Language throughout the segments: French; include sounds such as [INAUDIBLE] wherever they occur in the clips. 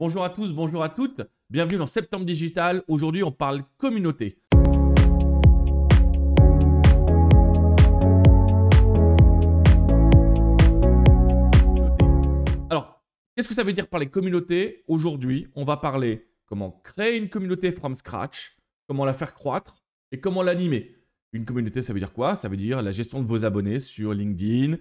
Bonjour à tous, bonjour à toutes. Bienvenue dans Septembre Digital. Aujourd'hui, on parle communauté. Alors, qu'est-ce que ça veut dire parler communauté Aujourd'hui, on va parler comment créer une communauté from scratch, comment la faire croître et comment l'animer. Une communauté, ça veut dire quoi Ça veut dire la gestion de vos abonnés sur LinkedIn,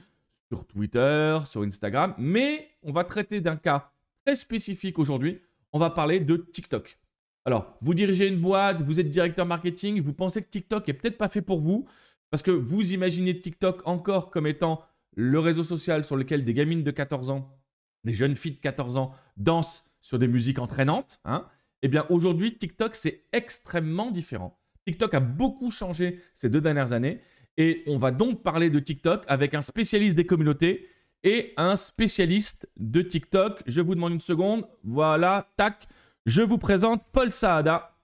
sur Twitter, sur Instagram. Mais on va traiter d'un cas très spécifique aujourd'hui. On va parler de TikTok. Alors, vous dirigez une boîte, vous êtes directeur marketing, vous pensez que TikTok est peut-être pas fait pour vous parce que vous imaginez TikTok encore comme étant le réseau social sur lequel des gamines de 14 ans, des jeunes filles de 14 ans dansent sur des musiques entraînantes. Hein. Eh bien, aujourd'hui, TikTok, c'est extrêmement différent. TikTok a beaucoup changé ces deux dernières années et on va donc parler de TikTok avec un spécialiste des communautés et un spécialiste de TikTok. Je vous demande une seconde. Voilà, tac. Je vous présente Paul Saada.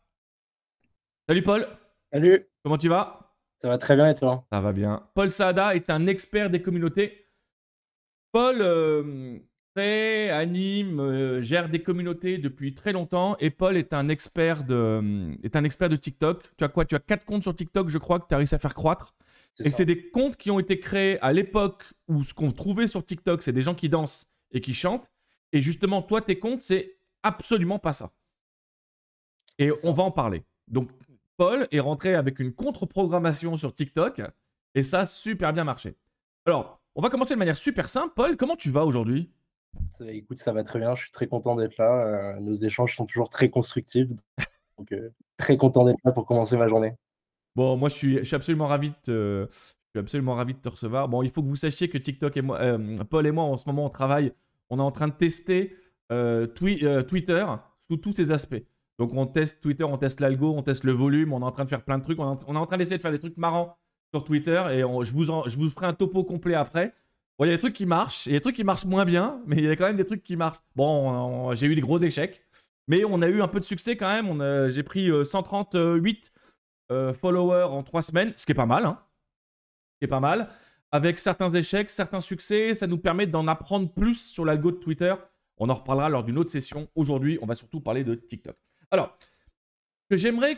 Salut Paul. Salut. Comment tu vas Ça va très bien et toi Ça va bien. Paul Saada est un expert des communautés. Paul euh, crée, anime, euh, gère des communautés depuis très longtemps et Paul est un expert de, euh, est un expert de TikTok. Tu as quoi Tu as quatre comptes sur TikTok, je crois, que tu as réussi à faire croître. Et c'est des comptes qui ont été créés à l'époque où ce qu'on trouvait sur TikTok, c'est des gens qui dansent et qui chantent. Et justement, toi, tes comptes, c'est absolument pas ça. Et on va en parler. Donc, Paul est rentré avec une contre-programmation sur TikTok. Et ça a super bien marché. Alors, on va commencer de manière super simple. Paul, comment tu vas aujourd'hui Écoute, ça va très bien. Je suis très content d'être là. Euh, nos échanges sont toujours très constructifs. Donc, euh, très content d'être là pour commencer ma journée. Bon, moi, je suis, je suis absolument ravi de te, je suis absolument ravi de te recevoir. Bon, il faut que vous sachiez que TikTok et moi, euh, Paul et moi, en ce moment, on travaille, on est en train de tester euh, euh, Twitter sous tous ses aspects. Donc, on teste Twitter, on teste l'algo, on teste le volume, on est en train de faire plein de trucs, on est en, train d'essayer de faire des trucs marrants sur Twitter et je, vous je vous ferai un topo complet après. Bon, il y a des trucs qui marchent, il y a des trucs qui marchent moins bien, mais il y a quand même des trucs qui marchent. Bon, j'ai eu des gros échecs, mais on a eu un peu de succès quand même. J'ai pris 138 euh, followers en trois semaines, ce qui est pas mal. Hein. est pas mal. Avec certains échecs, certains succès, ça nous permet d'en apprendre plus sur l'algo de Twitter. On en reparlera lors d'une autre session. Aujourd'hui, on va surtout parler de TikTok. Alors, j'aimerais,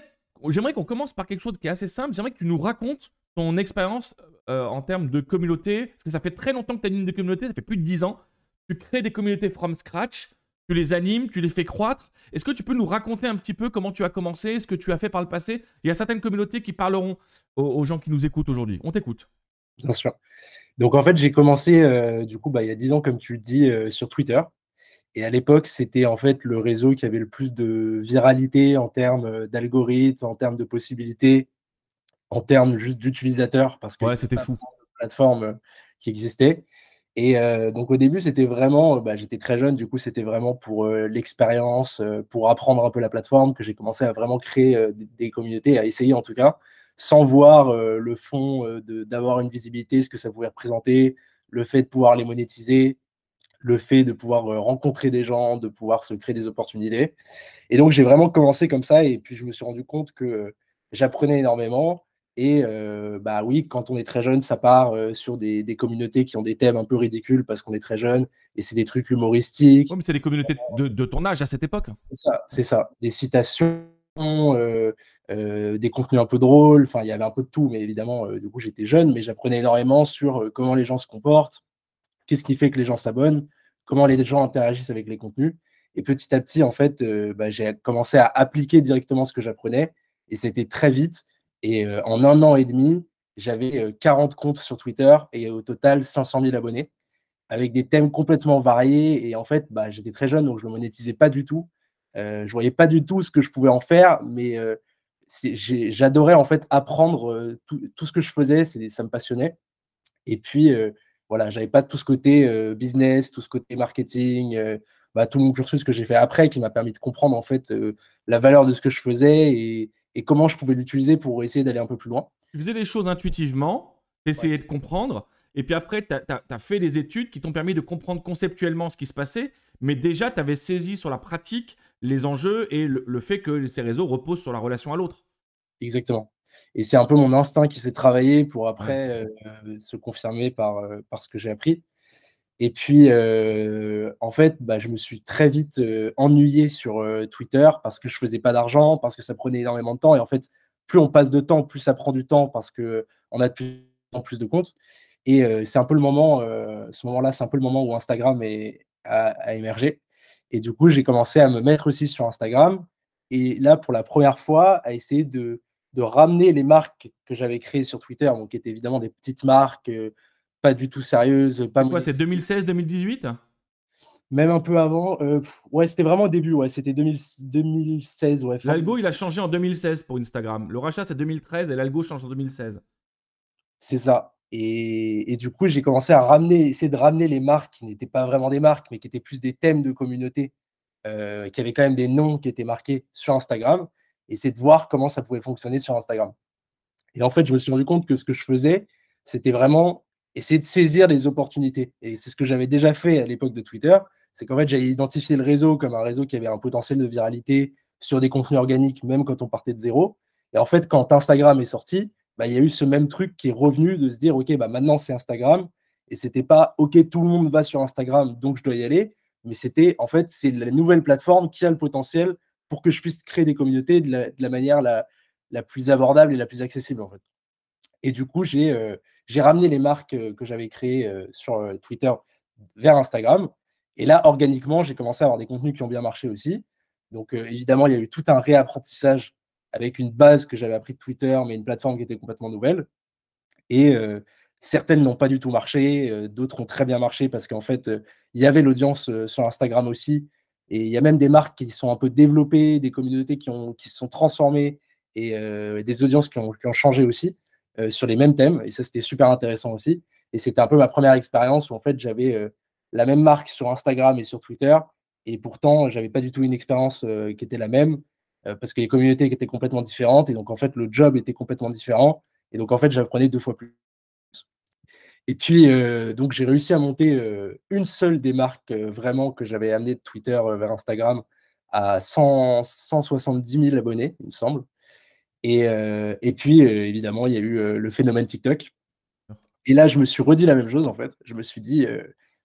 j'aimerais qu'on commence par quelque chose qui est assez simple. J'aimerais que tu nous racontes ton expérience euh, en termes de communauté. Parce que ça fait très longtemps que tu as une ligne de communauté, ça fait plus de 10 ans. Tu crées des communautés from scratch tu les animes, tu les fais croître. Est-ce que tu peux nous raconter un petit peu comment tu as commencé, ce que tu as fait par le passé Il y a certaines communautés qui parleront aux, gens qui nous écoutent aujourd'hui. On t'écoute. Bien sûr. Donc en fait, j'ai commencé euh, du coup bah, il y a 10 ans, comme tu le dis, euh, sur Twitter. Et à l'époque, c'était en fait le réseau qui avait le plus de viralité en termes euh, d'algorithmes, en termes de possibilités, en termes juste d'utilisateurs, parce que c'était fou. plateforme qui existait. Et euh, donc au début, c'était vraiment, bah, j'étais très jeune, du coup, c'était vraiment pour euh, l'expérience, euh, pour apprendre un peu la plateforme, que j'ai commencé à vraiment créer des communautés, à essayer en tout cas, sans voir le fond d'avoir une visibilité, ce que ça pouvait représenter, le fait de pouvoir les monétiser, le fait de pouvoir rencontrer des gens, de pouvoir se créer des opportunités. Et donc j'ai vraiment commencé comme ça, et puis je me suis rendu compte que j'apprenais énormément, et euh, bah oui, quand on est très jeune, ça part euh, sur des, communautés qui ont des thèmes un peu ridicules parce qu'on est très jeune et c'est des trucs humoristiques. mais c'est des communautés de, de, ton âge à cette époque. C'est ça, c'est ça. Des citations, euh, des contenus un peu drôles. Enfin, il y avait un peu de tout, mais évidemment, du coup, j'étais jeune, mais j'apprenais énormément sur comment les gens se comportent, qu'est-ce qui fait que les gens s'abonnent, comment les gens interagissent avec les contenus. Et petit à petit, en fait, bah, j'ai commencé à appliquer directement ce que j'apprenais et c'était très vite et en un an et demi, j'avais 40 comptes sur Twitter et au total 500 000 abonnés, avec des thèmes complètement variés. Et en fait, bah, j'étais très jeune, donc je ne monétisais pas du tout. Je je voyais pas du tout ce que je pouvais en faire, mais j'adorais en fait apprendre tout, ce que je faisais, ça me passionnait. Et puis voilà, n'avais pas tout ce côté business, tout ce côté marketing, bah, tout mon cursus que j'ai fait après qui m'a permis de comprendre en fait la valeur de ce que je faisais et, et comment je pouvais l'utiliser pour essayer d'aller un peu plus loin. Tu faisais des choses intuitivement, t'essayais de comprendre, et puis après, tu as, fait des études qui t'ont permis de comprendre conceptuellement ce qui se passait, mais déjà, tu avais saisi sur la pratique les enjeux et le, fait que ces réseaux reposent sur la relation à l'autre. Exactement. Et c'est un peu mon instinct qui s'est travaillé pour après euh, se confirmer euh, par ce que j'ai appris. Et puis, euh, en fait, bah, je me suis très vite euh, ennuyé sur euh, Twitter parce que je faisais pas d'argent, parce que ça prenait énormément de temps. Et en fait, plus on passe de temps, plus ça prend du temps parce que on a de plus en plus de comptes. Et c'est un peu le moment, ce moment-là, c'est un peu le moment où Instagram est, a, émergé. Et du coup, j'ai commencé à me mettre aussi sur Instagram. Et là, pour la première fois, à essayer de, de ramener les marques que j'avais créées sur Twitter, donc qui étaient évidemment des petites marques pas du tout sérieuse. Pas quoi, c'est 2016-2018 même un peu avant. Euh, ouais, c'était vraiment au début. Ouais, c'était 2016. Ouais, l'algo, il a changé en 2016 pour Instagram. Le rachat, c'est 2013 et l'algo change en 2016. C'est ça. Et, du coup, j'ai commencé à ramener, essayer de ramener les marques qui n'étaient pas vraiment des marques, mais qui étaient plus des thèmes de communauté, euh, qui avaient quand même des noms qui étaient marqués sur Instagram, et c'est de voir comment ça pouvait fonctionner sur Instagram. Et en fait, je me suis rendu compte que ce que je faisais, c'était vraiment c'est de saisir les opportunités. Et c'est ce que j'avais déjà fait à l'époque de Twitter, c'est qu'en fait, j'avais identifié le réseau comme un réseau qui avait un potentiel de viralité sur des contenus organiques, même quand on partait de zéro. Et en fait, quand Instagram est sorti, bah, il y a eu ce même truc qui est revenu de se dire, OK, bah, maintenant c'est Instagram. Et c'était pas, OK, tout le monde va sur Instagram, donc je dois y aller. Mais c'était, en fait, c'est la nouvelle plateforme qui a le potentiel pour que je puisse créer des communautés de la, manière la, la, plus abordable et la plus accessible, en fait. Et du coup, j'ai euh, j'ai ramené les marques que j'avais créées sur Twitter vers Instagram. Et là, organiquement, j'ai commencé à avoir des contenus qui ont bien marché aussi. Donc, évidemment, il y a eu tout un réapprentissage avec une base que j'avais appris de Twitter, mais une plateforme qui était complètement nouvelle. Et certaines n'ont pas du tout marché, d'autres ont très bien marché parce qu'en fait, il y avait l'audience sur Instagram aussi. Et il y a même des marques qui sont un peu développées, des communautés qui, ont, qui se sont transformées et des audiences qui ont changé aussi. Euh, sur les mêmes thèmes. Et ça, c'était super intéressant aussi. Et c'était un peu ma première expérience où en fait j'avais euh, la même marque sur Instagram et sur Twitter. Et pourtant, j'avais pas du tout une expérience euh, qui était la même parce que les communautés étaient complètement différentes. Et donc, en fait, le job était complètement différent. Et donc, en fait, j'apprenais deux fois plus. Et puis, donc, j'ai réussi à monter une seule des marques vraiment que j'avais amené de Twitter vers Instagram à 100, 170 000 abonnés, il me semble. Euh, et, puis, euh, évidemment, il y a eu euh, le phénomène TikTok. Et là, je me suis redit la même chose, en fait. Je me suis dit,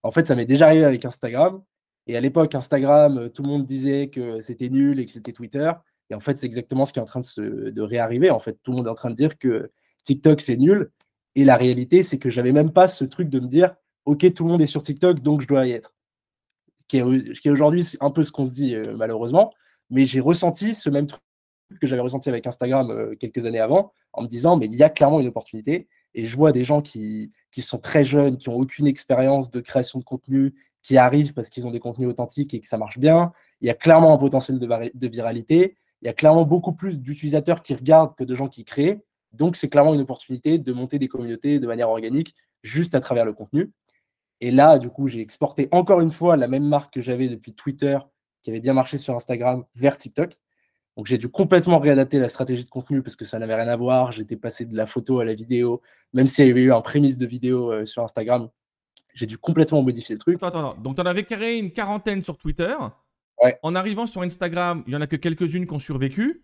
en fait, ça m'est déjà arrivé avec Instagram. Et à l'époque, Instagram, tout le monde disait que c'était nul et que c'était Twitter. Et en fait, c'est exactement ce qui est en train de, se, réarriver. En fait, tout le monde est en train de dire que TikTok, c'est nul. Et la réalité, c'est que j'avais même pas ce truc de me dire, OK, tout le monde est sur TikTok, donc je dois y être. Ce qui est aujourd'hui un peu ce qu'on se dit, malheureusement. Mais j'ai ressenti ce même truc que j'avais ressenti avec Instagram euh, quelques années avant, en me disant, mais il y a clairement une opportunité. Et je vois des gens qui, sont très jeunes, qui n'ont aucune expérience de création de contenu, qui arrivent parce qu'ils ont des contenus authentiques et que ça marche bien. Il y a clairement un potentiel de, de viralité. Il y a clairement beaucoup plus d'utilisateurs qui regardent que de gens qui créent. Donc, c'est clairement une opportunité de monter des communautés de manière organique juste à travers le contenu. Et là, du coup, j'ai exporté encore une fois la même marque que j'avais depuis Twitter, qui avait bien marché sur Instagram, vers TikTok. Donc j'ai dû complètement réadapter la stratégie de contenu parce que ça n'avait rien à voir. J'étais passé de la photo à la vidéo, même s'il y avait eu un prémisse de vidéo euh, sur Instagram. J'ai dû complètement modifier le truc. Attends, attends, Donc tu en avais créé une quarantaine sur Twitter. Ouais. En arrivant sur Instagram, il n'y en a que quelques-unes qui ont survécu.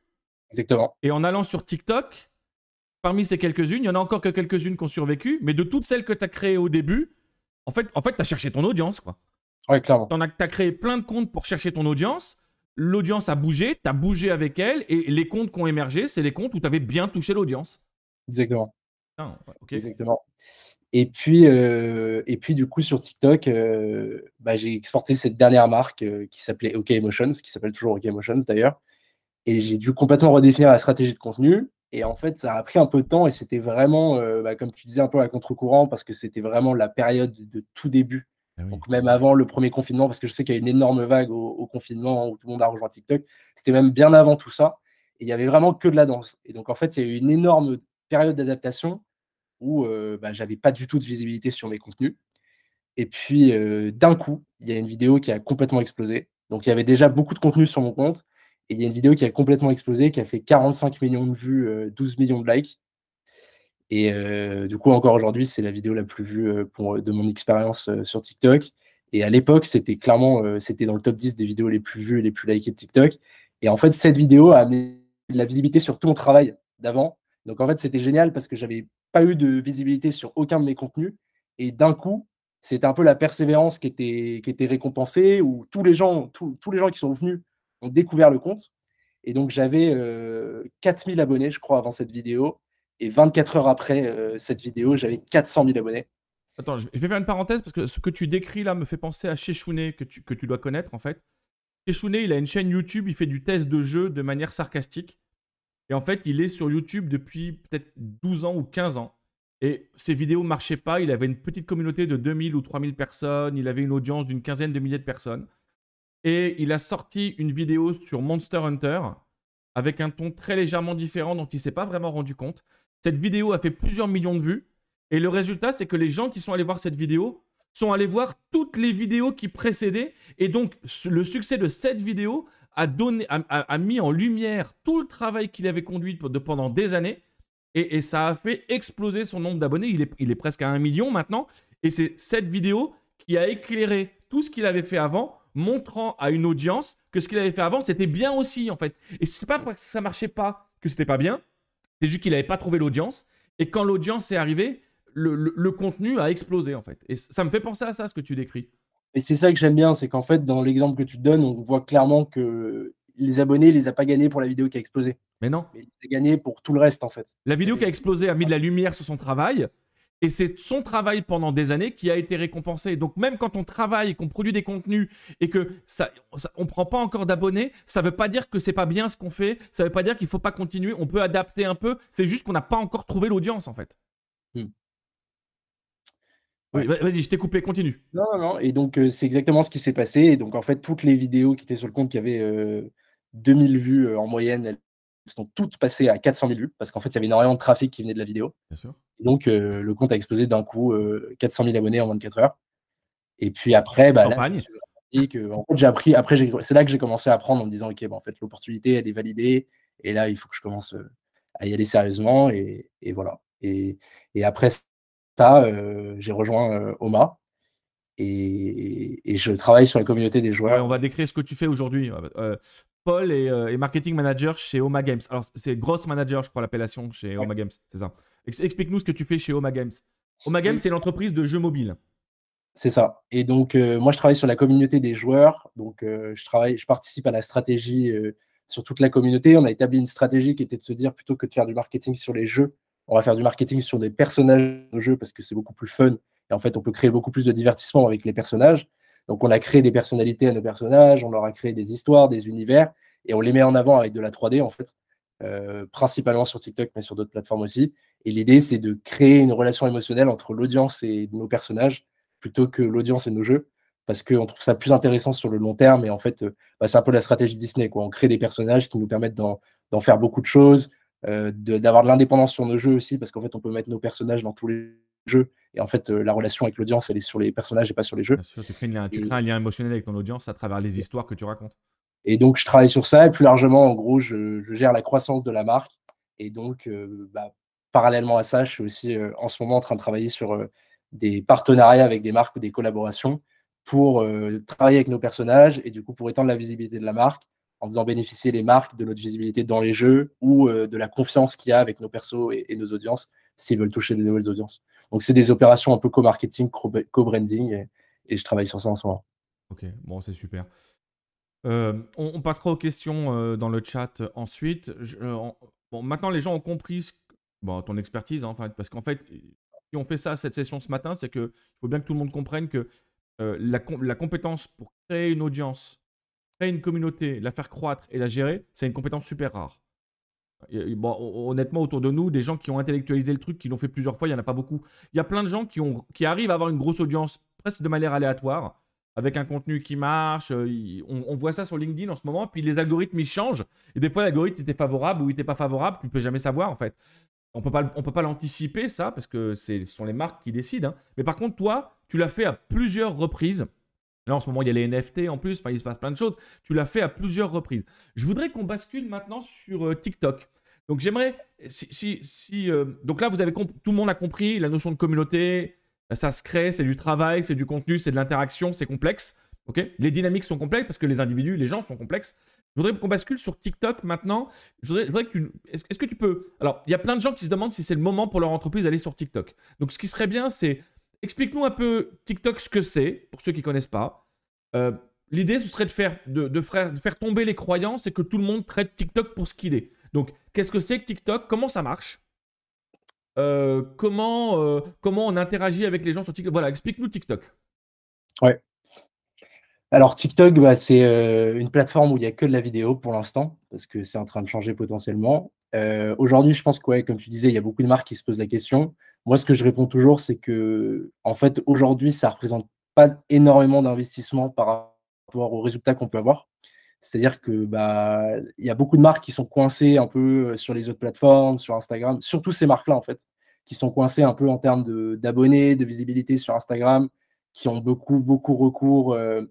Exactement. Et en allant sur TikTok, parmi ces quelques-unes, il y en a encore que quelques-unes qui ont survécu. Mais de toutes celles que tu as créées au début, en fait, en fait tu as cherché ton audience. quoi. Ouais, clairement. Tu as, as créé plein de comptes pour chercher ton audience l'audience a bougé, tu as bougé avec elle, et les comptes qui ont émergé, c'est les comptes où tu avais bien touché l'audience. Exactement. Ah, Exactement. Et puis, euh, et puis, du coup, sur TikTok, euh, bah, j'ai exporté cette dernière marque euh, qui s'appelait OK Emotions, qui s'appelle toujours OK Emotions d'ailleurs. Et j'ai dû complètement redéfinir la stratégie de contenu. Et en fait, ça a pris un peu de temps et c'était vraiment, bah, comme tu disais, un peu à contre-courant parce que c'était vraiment la période de tout début ah donc même avant le premier confinement, parce que je sais qu'il y a une énorme vague au, confinement hein, où tout le monde a rejoint TikTok, c'était même bien avant tout ça. Et il y avait vraiment que de la danse. Et donc en fait, il y a eu une énorme période d'adaptation où euh, bah, j'avais pas du tout de visibilité sur mes contenus. Et puis euh, d'un coup, il y a une vidéo qui a complètement explosé. Donc il y avait déjà beaucoup de contenu sur mon compte. Et il y a une vidéo qui a complètement explosé, qui a fait 45 millions de vues, 12 euh, millions de likes. Et euh, du coup, encore aujourd'hui, c'est la vidéo la plus vue euh, de mon expérience euh, sur TikTok. Et à l'époque, c'était clairement, c'était dans le top 10 des vidéos les plus vues et les plus likées de TikTok. Et en fait, cette vidéo a amené de la visibilité sur tout mon travail d'avant. Donc en fait, c'était génial parce que j'avais pas eu de visibilité sur aucun de mes contenus. Et d'un coup, c'était un peu la persévérance qui était, récompensée, où tous les gens, tous les gens qui sont venus ont découvert le compte. Et donc j'avais 4000 abonnés, je crois, avant cette vidéo. Et 24 heures après euh, cette vidéo, j'avais 400 000 abonnés. Attends, je vais faire une parenthèse parce que ce que tu décris là me fait penser à Sheshune que tu, dois connaître en fait. Sheshune, il a une chaîne YouTube, il fait du test de jeu de manière sarcastique. Et en fait, il est sur YouTube depuis peut-être 12 ans ou 15 ans. Et ses vidéos marchaient pas. Il avait une petite communauté de 2000 ou 3000 personnes. Il avait une audience d'une quinzaine de milliers de personnes. Et il a sorti une vidéo sur Monster Hunter avec un ton très légèrement différent dont il ne s'est pas vraiment rendu compte. Cette vidéo a fait plusieurs millions de vues. Et le résultat, c'est que les gens qui sont allés voir cette vidéo sont allés voir toutes les vidéos qui précédaient. Et donc, le succès de cette vidéo a, donné, a, mis en lumière tout le travail qu'il avait conduit pendant des années. Et, ça a fait exploser son nombre d'abonnés. Il est, presque à un million maintenant. Et c'est cette vidéo qui a éclairé tout ce qu'il avait fait avant, montrant à une audience que ce qu'il avait fait avant, c'était bien aussi, en fait. Et c'est pas parce que ça marchait pas que c'était pas bien, c'est juste qu'il n'avait pas trouvé l'audience. Et quand l'audience est arrivée, le, contenu a explosé, en fait. Et ça me fait penser à ça, ce que tu décris. Et c'est ça que j'aime bien, c'est qu'en fait, dans l'exemple que tu donnes, on voit clairement que les abonnés, les a pas gagnés pour la vidéo qui a explosé. Mais non. Mais il les a pour tout le reste, en fait. La vidéo qui a explosé a mis de la lumière sur son travail. Et c'est son travail pendant des années qui a été récompensé. Donc même quand on travaille qu'on produit des contenus et que ça, on prend pas encore d'abonnés, ça veut pas dire que c'est pas bien ce qu'on fait. Ça veut pas dire qu'il faut pas continuer. On peut adapter un peu. C'est juste qu'on n'a pas encore trouvé l'audience en fait. Hmm. Oui, vas-y, je t'ai coupé, continue. Non, non, non. Et donc, euh, c'est exactement ce qui s'est passé. Et donc, en fait, toutes les vidéos qui étaient sur le compte, qui avaient 2000 euh, vues euh, en moyenne, sont toutes passées à 400 000 vues parce qu'en fait, il y avait une de trafic qui venait de la vidéo. Donc, euh, le compte a explosé d'un coup, 400 euh, 000 abonnés en 24 heures. Et puis après, bah, j'ai appris. Après, c'est là que j'ai commencé à apprendre en me disant, ok, en fait, l'opportunité, elle est validée. Et là, il faut que je commence euh, à y aller sérieusement. Et, voilà. Et, après ça, j'ai rejoint Oma, et, je travaille sur la communauté des joueurs. on va décrire ce que tu fais aujourd'hui. Paul euh, est, marketing manager chez Oma Games. Alors, c'est grosse manager, je crois, l'appellation chez Oma Games, c'est ça. Explique-nous ce que tu fais chez Oma Games. Oma Games, c'est l'entreprise de jeux mobiles. C'est ça. Et donc, euh, moi, je travaille sur la communauté des joueurs. Donc, euh, je, travaille, je participe à la stratégie sur toute la communauté. On a établi une stratégie qui était de se dire, plutôt que de faire du marketing sur les jeux, on va faire du marketing sur des personnages de jeux parce que c'est beaucoup plus fun. Et en fait, on peut créer beaucoup plus de divertissement avec les personnages. Donc on a créé des personnalités à nos personnages, on leur a créé des histoires, des univers, et on les met en avant avec de la 3D en fait, euh, principalement sur TikTok, mais sur d'autres plateformes aussi. Et l'idée, c'est de créer une relation émotionnelle entre l'audience et nos personnages, plutôt que l'audience et nos jeux, parce qu'on trouve ça plus intéressant sur le long terme. Et en fait, euh, bah, c'est un peu la stratégie Disney. Quoi. On crée des personnages qui nous permettent d'en faire beaucoup de choses, euh, d'avoir de l'indépendance sur nos jeux aussi, parce qu'en fait, on peut mettre nos personnages dans tous les et en fait, euh, la relation avec l'audience, elle est sur les personnages et pas sur les jeux. tu crées, un lien émotionnel avec ton audience à travers les histoires que tu racontes. Et donc, je travaille sur ça. Et plus largement, en gros, je, gère la croissance de la marque. Et donc, euh, bah, parallèlement à ça, je suis aussi euh, en ce moment en train de travailler sur des partenariats avec des marques ou des collaborations pour travailler avec nos personnages et du coup pour étendre la visibilité de la marque en faisant bénéficier les marques de notre visibilité dans les jeux ou de la confiance qu'il y a avec nos persos et nos audiences s'ils veulent toucher de nouvelles audiences. Donc, c'est des opérations un peu co-marketing, co-branding, et, je travaille sur ça en ce moment. Ok, bon, c'est super. Euh, on, passera aux questions euh, dans le chat euh, ensuite. maintenant, les gens ont compris ton expertise, hein, en parce qu'en fait, si on fait ça cette session ce matin, c'est qu'il faut bien que tout le monde comprenne que la compétence pour créer une audience, créer une communauté, la faire croître et la gérer, c'est une compétence super rare honnêtement, autour de nous, des gens qui ont intellectualisé le truc, qui l'ont fait plusieurs fois, il n'y en a pas beaucoup. Il y a plein de gens qui, arrivent à avoir une grosse audience presque de manière aléatoire, avec un contenu qui marche. Euh, on, voit ça sur LinkedIn en ce moment, puis les algorithmes, ils changent. Et des fois, l'algorithme était favorable ou il n'était pas favorable, tu ne peux jamais savoir en fait. On ne peut pas l'anticiper, ça, parce que ce sont les marques qui décident. Hein. Mais par contre, toi, tu l'as fait à plusieurs reprises. Là, en ce moment, il y a les NFT en plus, enfin, il se passe plein de choses. Tu l'as fait à plusieurs reprises. Je voudrais qu'on bascule maintenant sur euh, TikTok. Donc, j'aimerais, si, si, euh, donc là, vous avez tout le monde a compris la notion de communauté, ça se crée, c'est du travail, c'est du contenu, c'est de l'interaction, c'est complexe. ok les dynamiques sont complexes parce que les individus, les gens sont complexes. Je voudrais qu'on bascule sur TikTok maintenant. Je voudrais, que tu, est-ce, que tu peux, alors, il y a plein de gens qui se demandent si c'est le moment pour leur entreprise d'aller sur TikTok. Donc, ce qui serait bien, c'est Explique-nous un peu TikTok ce que c'est, pour ceux qui ne connaissent pas. Euh, l'idée, ce serait de faire, de, faire, tomber les croyances et que tout le monde traite TikTok pour ce qu'il est. Donc, qu'est-ce que c'est que TikTok Comment ça marche euh, comment, euh, comment on interagit avec les gens sur TikTok Voilà, explique-nous TikTok. Ouais. Alors, TikTok, bah, c'est une plateforme où il n'y a que de la vidéo pour l'instant, parce que c'est en train de changer potentiellement. Aujourd'hui, je pense que, comme tu disais, il y a beaucoup de marques qui se posent la question. Moi, ce que je réponds toujours, c'est que, en fait, aujourd'hui, ça ne représente pas énormément d'investissement par rapport aux résultats qu'on peut avoir. C'est-à-dire que bah y a beaucoup de marques qui sont coincées un peu euh, sur les autres plateformes, sur Instagram, surtout ces marques-là en fait, qui sont coincées un peu en termes d'abonnés, de, visibilité sur Instagram, qui ont beaucoup beaucoup recours euh,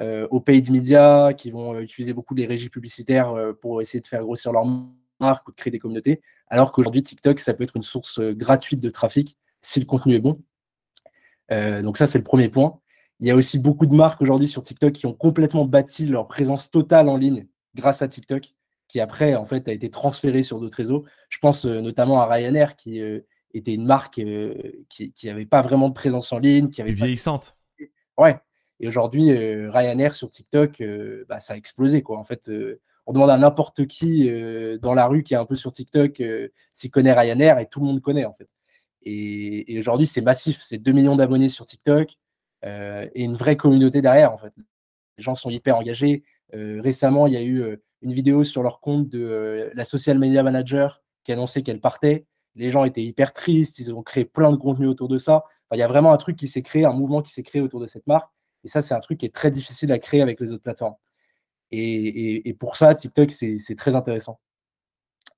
euh, aux paid media, qui vont utiliser beaucoup les régies publicitaires pour essayer de faire grossir leur marque ou de créer des communautés, alors qu'aujourd'hui, TikTok, ça peut être une source euh, gratuite de trafic si le contenu est bon. Euh, donc ça, c'est le premier point. Il y a aussi beaucoup de marques aujourd'hui sur TikTok qui ont complètement bâti leur présence totale en ligne grâce à TikTok, qui après, en fait, a été transférée sur d'autres réseaux. Je pense euh, notamment à Ryanair, qui était une marque qui n'avait pas vraiment de présence en ligne. qui avait Vieillissante. Ouais. Et aujourd'hui, Ryanair sur TikTok, bah, ça a explosé. Quoi. En fait, on demande à n'importe qui euh, dans la rue qui est un peu sur TikTok euh, s'il connaît Ryanair et tout le monde connaît en fait. Et, aujourd'hui, c'est massif, c'est 2 millions d'abonnés sur TikTok euh, et une vraie communauté derrière en fait. Les gens sont hyper engagés. récemment, il y a eu une vidéo sur leur compte de la social media manager qui annonçait qu'elle partait. Les gens étaient hyper tristes, ils ont créé plein de contenu autour de ça. il y a vraiment un truc qui s'est créé, un mouvement qui s'est créé autour de cette marque. Et ça, c'est un truc qui est très difficile à créer avec les autres plateformes. Et, pour ça, TikTok, c'est très intéressant.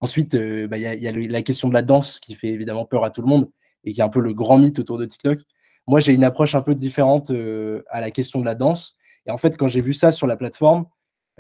Ensuite, euh, bah, il y a, la question de la danse qui fait évidemment peur à tout le monde et qui est un peu le grand mythe autour de TikTok. Moi, j'ai une approche un peu différente euh, à la question de la danse. Et en fait, quand j'ai vu ça sur la plateforme,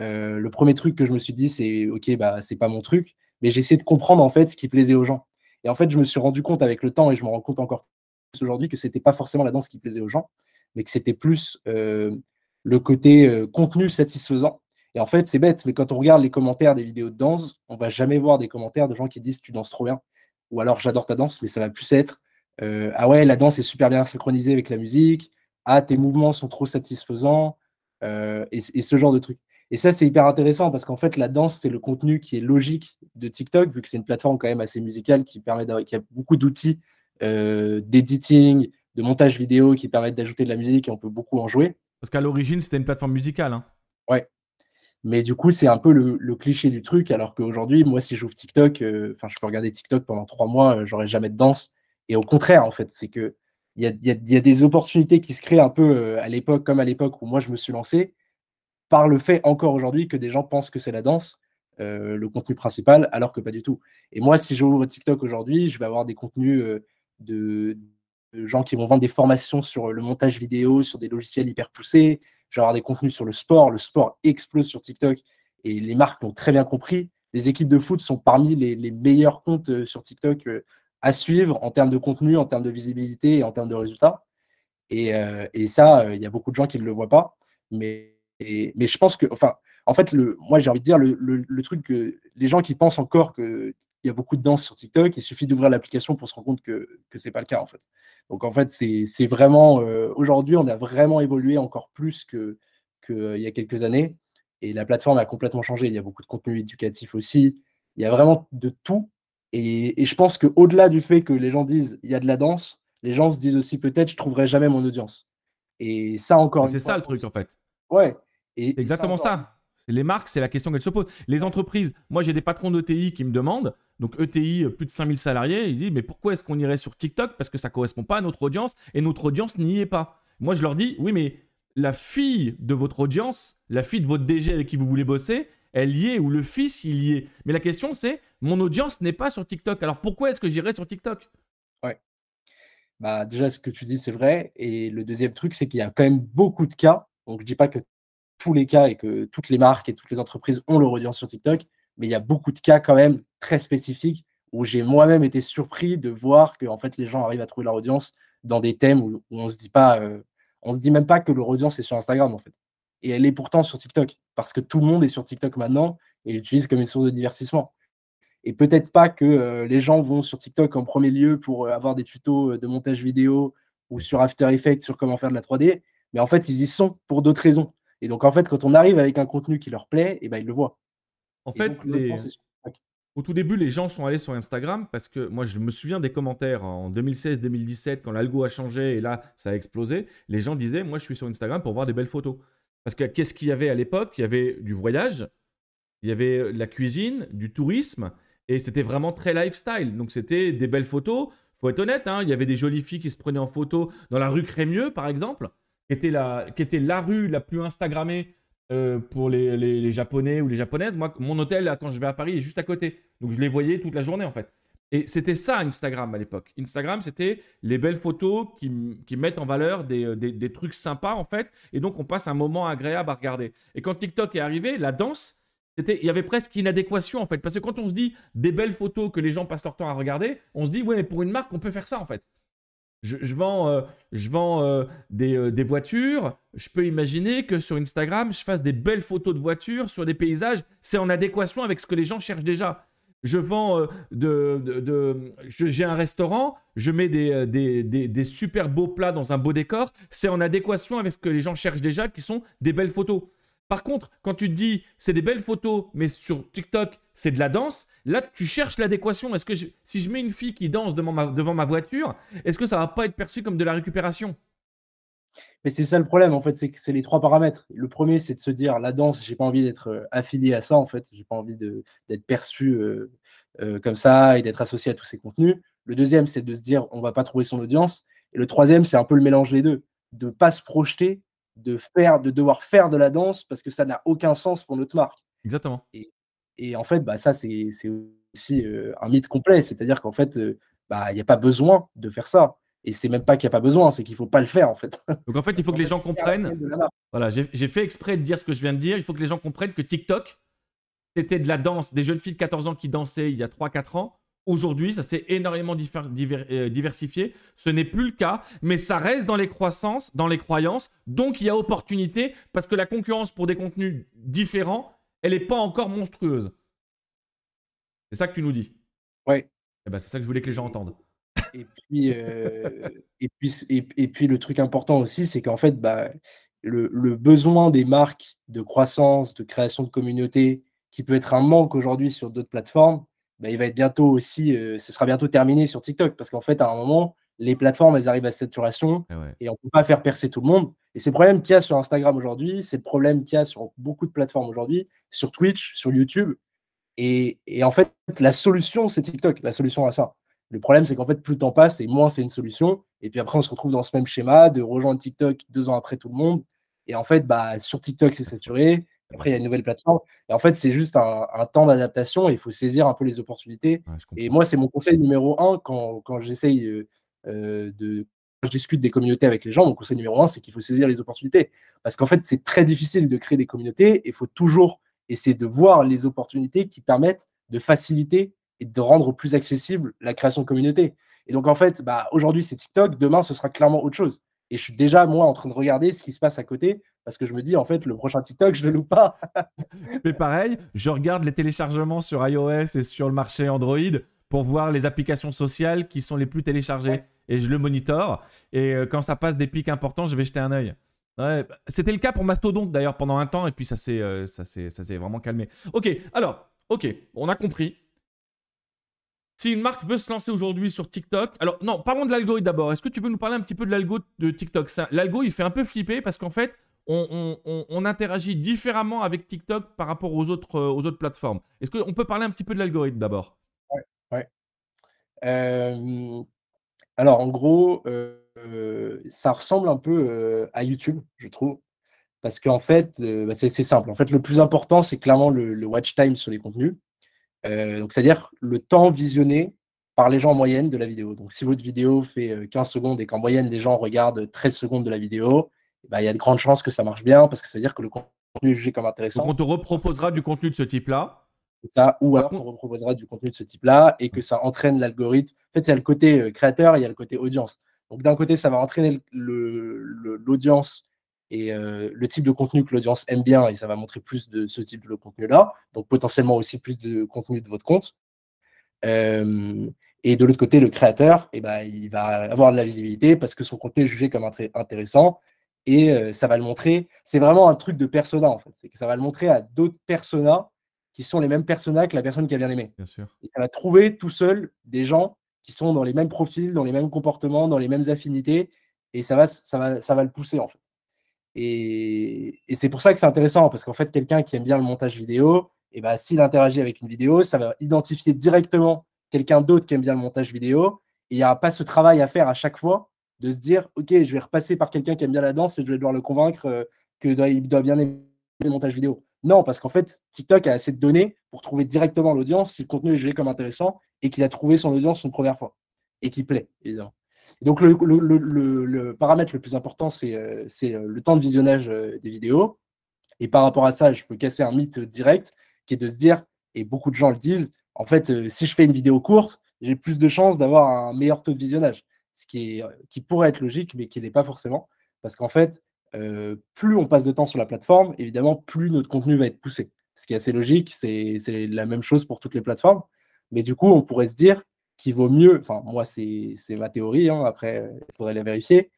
euh, le premier truc que je me suis dit, c'est OK, bah, c'est pas mon truc, mais j'ai essayé de comprendre en fait ce qui plaisait aux gens. Et en fait, je me suis rendu compte avec le temps, et je me rends compte encore plus aujourd'hui, que c'était pas forcément la danse qui plaisait aux gens, mais que c'était plus le côté contenu satisfaisant et en fait, c'est bête, mais quand on regarde les commentaires des vidéos de danse, on va jamais voir des commentaires de gens qui disent tu danses trop bien, ou alors j'adore ta danse, mais ça va plus être euh, ah ouais, la danse est super bien synchronisée avec la musique, ah tes mouvements sont trop satisfaisants, euh, et, ce genre de trucs. Et ça, c'est hyper intéressant parce qu'en fait, la danse, c'est le contenu qui est logique de TikTok, vu que c'est une plateforme quand même assez musicale qui permet a beaucoup d'outils d'éditing, euh, d'editing, de montage vidéo qui permettent d'ajouter de la musique et on peut beaucoup en jouer. Parce qu'à l'origine, c'était une plateforme musicale. Hein. Ouais. Mais du coup, c'est un peu le, cliché du truc, alors qu'aujourd'hui, moi, si j'ouvre TikTok, euh, enfin, je peux regarder TikTok pendant trois mois, euh, j'aurai jamais de danse. Et au contraire, en fait, c'est que il y, a, des opportunités qui se créent un peu euh, à l'époque, comme à l'époque où moi je me suis lancé, par le fait encore aujourd'hui que des gens pensent que c'est la danse, le contenu principal, alors que pas du tout. Et moi, si j'ouvre TikTok aujourd'hui, je vais avoir des contenus de, gens qui vont vendre des formations sur le montage vidéo, sur des logiciels hyper poussés, genre des contenus sur le sport. Le sport explose sur TikTok et les marques l'ont très bien compris. Les équipes de foot sont parmi les, meilleurs comptes euh, sur TikTok euh, à suivre en termes de contenu, en termes de visibilité et en termes de résultats. Et, euh, ça, il y a beaucoup de gens qui ne le voient pas. Mais, mais je pense que, enfin, en fait, le, moi, j'ai envie de dire le, truc que les gens qui pensent encore qu'il y a beaucoup de danse sur TikTok, il suffit d'ouvrir l'application pour se rendre compte que ce n'est pas le cas, en fait. Donc, en fait, c'est vraiment. Euh, aujourd'hui, on a vraiment évolué encore plus qu'il que euh, y a quelques années. Et la plateforme a complètement changé. Il y a beaucoup de contenu éducatif aussi. Il y a vraiment de tout. Et, je pense qu'au-delà du fait que les gens disent il y a de la danse, les gens se disent aussi peut-être je trouverai jamais mon audience. Et ça encore. C'est ça le truc en fait. Ouais. Et, exactement ça. Les marques, c'est la question qu'elles se posent. Les entreprises, moi j'ai des patrons d'ETI qui me demandent, donc ETI, euh, plus de 5000 salariés, ils disent, mais pourquoi est-ce qu'on irait sur TikTok Parce que ça ne correspond pas à notre audience et notre audience n'y est pas. Moi je leur dis, oui, mais la fille de votre audience, la fille de votre DG avec qui vous voulez bosser, elle y est ou le fils, il y est. Mais la question c'est, mon audience n'est pas sur TikTok. Alors pourquoi est-ce que j'irai sur TikTok Ouais. Bah, déjà, ce que tu dis, c'est vrai. Et le deuxième truc, c'est qu'il y a quand même beaucoup de cas. Donc, je ne dis pas que tous les cas et que toutes les marques et toutes les entreprises ont leur audience sur TikTok, mais il y a beaucoup de cas quand même très spécifiques où j'ai moi-même été surpris de voir que en fait les gens arrivent à trouver leur audience dans des thèmes où, on se dit pas, euh, on se dit même pas que leur audience est sur Instagram en fait, et elle est pourtant sur TikTok parce que tout le monde est sur TikTok maintenant et l'utilise comme une source de divertissement. Et peut-être pas que euh, les gens vont sur TikTok en premier lieu pour euh, avoir des tutos de montage vidéo ou sur After Effects sur comment faire de la 3D, mais en fait ils y sont pour d'autres raisons et donc, en fait, quand on arrive avec un contenu qui leur plaît, et eh ben, ils le voient. En fait, au tout début, les gens sont allés sur Instagram parce que moi, je me souviens des commentaires en 2016-2017, quand l'algo a changé et là, ça a explosé. Les gens disaient, moi, je suis sur Instagram pour voir des belles photos. Parce que qu'est-ce qu'il y avait à l'époque Il y avait du voyage, il y avait euh, la cuisine, du tourisme, et c'était vraiment très lifestyle. Donc, c'était des belles photos. Faut être honnête, hein, il y avait des jolies filles qui se prenaient en photo dans la rue Crémieux, par exemple qui était la, qui était la rue la plus Instagrammée euh, pour les, Japonais ou les Japonaises. Moi, mon hôtel, quand je vais à Paris, est juste à côté. Donc, je les voyais toute la journée, en fait. Et c'était ça, Instagram, à l'époque. Instagram, c'était les belles photos qui, mettent en valeur euh, des, trucs sympas, en fait. Et donc, on passe un moment agréable à regarder. Et quand TikTok est arrivé, la danse, c'était il y avait presque une inadéquation en fait. Parce que quand on se dit des belles photos que les gens passent leur temps à regarder, on se dit, ouais, pour une marque, on peut faire ça en fait. Je, vends, euh, je vends euh, euh, des, voitures. Je peux imaginer que sur Instagram, je fasse des belles photos de voitures sur des paysages. C'est en adéquation avec ce que les gens cherchent déjà. Je vends de, de, j'ai un restaurant, je mets des, super beaux plats dans un beau décor. C'est en adéquation avec ce que les gens cherchent déjà, qui sont des belles photos. Par contre, quand tu te dis c'est des belles photos, mais sur TikTok c'est de la danse, là tu cherches l'adéquation. Est-ce que si je mets une fille qui danse devant ma, devant ma voiture, est-ce que ça va pas être perçu comme de la récupération mais c'est ça le problème, en fait, c'est que c'est les trois paramètres. Le premier, c'est de se dire la danse, j'ai pas envie d'être euh, affilié à ça, en fait, j'ai pas envie d'être perçu euh, euh, comme ça et d'être associé à tous ces contenus. Le deuxième, c'est de se dire on va pas trouver son audience. Et le troisième, c'est un peu le mélange des deux, de pas se projeter de faire, de devoir faire de la danse parce que ça n'a aucun sens pour notre marque. Exactement. Et, en fait, bah, ça, c'est aussi un mythe complet. C'est-à-dire qu'en fait, bah, il n'y a pas besoin de faire ça. Et c'est même pas qu'il n'y a pas besoin, c'est qu'il ne faut pas le faire en fait. Donc en fait, il faut [LAUGHS] que les gens comprennent. Voilà, j'ai fait exprès de dire ce que je viens de dire. Il faut que les gens comprennent que TikTok, c'était de la danse, des jeunes filles de 14 ans qui dansaient il y a 3-4 ans. Aujourd'hui, ça s'est énormément euh, diversifié. Ce n'est plus le cas, mais ça reste dans les croissances, dans les croyances. Donc, il y a opportunité parce que la concurrence pour des contenus différents, elle n'est pas encore monstrueuse. C'est ça que tu nous dis. Oui. Eh ben, c'est ça que je voulais que les gens entendent. Et puis, euh, et puis, et, puis, le truc important aussi, c'est qu'en fait, bah, le, le, besoin des marques de croissance, de création de communauté, qui peut être un manque aujourd'hui sur d'autres plateformes, bah, il va être bientôt aussi, euh, ce sera bientôt terminé sur TikTok parce qu'en fait, à un moment, les plateformes, elles arrivent à saturation eh et, on ne peut pas faire percer tout le monde. Et c'est le problème qu'il y a sur Instagram aujourd'hui, c'est le problème qu'il y a sur beaucoup de plateformes aujourd'hui, sur Twitch, sur YouTube. Et, et en fait, la solution, c'est TikTok, la solution à ça. Le problème, c'est qu'en fait, plus le temps passe et moins c'est une solution. Et puis après, on se retrouve dans ce même schéma de rejoindre TikTok deux ans après tout le monde. Et en fait, bah, sur TikTok, c'est saturé. Après, il y a une nouvelle plateforme. Et en fait, c'est juste un, temps d'adaptation. Il faut saisir un peu les opportunités. et moi, c'est mon conseil numéro un quand, j'essaye euh, euh, de. je discute des communautés avec les gens. Mon conseil numéro un, c'est qu'il faut saisir les opportunités. Parce qu'en fait, c'est très difficile de créer des communautés. il faut toujours essayer de voir les opportunités qui permettent de faciliter et de rendre plus accessible la création de communautés. Et donc, en fait, bah, aujourd'hui, c'est TikTok. Demain, ce sera clairement autre chose. Et je suis déjà, moi, en train de regarder ce qui se passe à côté parce que je me dis, en fait, le prochain TikTok, je le loue pas. [LAUGHS] Mais pareil, je regarde les téléchargements sur iOS et sur le marché Android pour voir les applications sociales qui sont les plus téléchargées. Et je le monitore. Et euh, quand ça passe des pics importants, je vais jeter un œil. C'était le cas pour Mastodon, d'ailleurs pendant un temps, et puis euh, ça s'est vraiment calmé. Ok, alors, ok, on a compris. Si une marque veut se lancer aujourd'hui sur TikTok, alors non, parlons de l'algo d'abord. Est-ce que tu peux nous parler un petit peu de l'algo de TikTok L'algo, il fait un peu flipper parce qu'en fait, on, interagit différemment avec TikTok par rapport aux autres, euh, aux autres plateformes. Est-ce qu'on peut parler un petit peu de l'algorithme d'abord Oui. Euh, alors, en gros, euh, ça ressemble un peu à YouTube, je trouve. Parce qu'en fait, bah, c'est simple. En fait, le plus important, c'est clairement le, watch time sur les contenus. donc, c'est-à-dire le temps visionné par les gens en moyenne de la vidéo. Donc, si votre vidéo fait 15 secondes et qu'en moyenne, les gens regardent 13 secondes de la vidéo, eh ben, il y a de grandes chances que ça marche bien parce que ça veut dire que le contenu est jugé comme intéressant. Donc on te reproposera du contenu de ce type-là. Ça, ou alors on te reproposera du contenu de ce type-là et que ça entraîne l'algorithme. En fait, il y a le côté euh, créateur et il y a le côté audience. Donc d'un côté, ça va entraîner l'audience et euh, le type de contenu que l'audience aime bien et ça va montrer plus de ce type de contenu-là. Donc potentiellement aussi plus de contenu de votre compte. Euh, et de l'autre côté, le créateur, eh ben, il va avoir de la visibilité parce que son contenu est jugé comme intéressant et euh, ça va le montrer. C'est vraiment un truc de persona, en fait. C'est que ça va le montrer à d'autres personas qui sont les mêmes personas que la personne qui a aimé. Bien sûr. Et ça va trouver tout seul des gens qui sont dans les mêmes profils, dans les mêmes comportements, dans les mêmes affinités. Et ça va, ça va, ça va le pousser, en fait. Et, c'est pour ça que c'est intéressant, parce qu'en fait, quelqu'un qui aime bien le montage vidéo, et eh ben, s'il interagit avec une vidéo, ça va identifier directement quelqu'un d'autre qui aime bien le montage vidéo. Et il n'y aura pas ce travail à faire à chaque fois de se dire, OK, je vais repasser par quelqu'un qui aime bien la danse et je vais devoir le convaincre euh, que doit, il doit bien aimer le montage vidéo. Non, parce qu'en fait, TikTok a assez de données pour trouver directement l'audience si le contenu est jugé comme intéressant et qu'il a trouvé son audience son première fois et qui plaît, évidemment. donc, le, le, paramètre le plus important, c'est euh, euh, le temps de visionnage des vidéos. Et par rapport à ça, je peux casser un mythe direct qui est de se dire, et beaucoup de gens le disent, en fait, si je fais une vidéo courte, j'ai plus de chances d'avoir un meilleur taux de visionnage ce qui, qui pourrait être logique, mais qui n'est pas forcément. Parce qu'en fait, plus on passe de temps sur la plateforme, évidemment, plus notre contenu va être poussé. Ce qui est assez logique, c'est la même chose pour toutes les plateformes. Mais du coup, on pourrait se dire qu'il vaut mieux, enfin, moi, c'est ma théorie, hein, après, il faudrait la vérifier.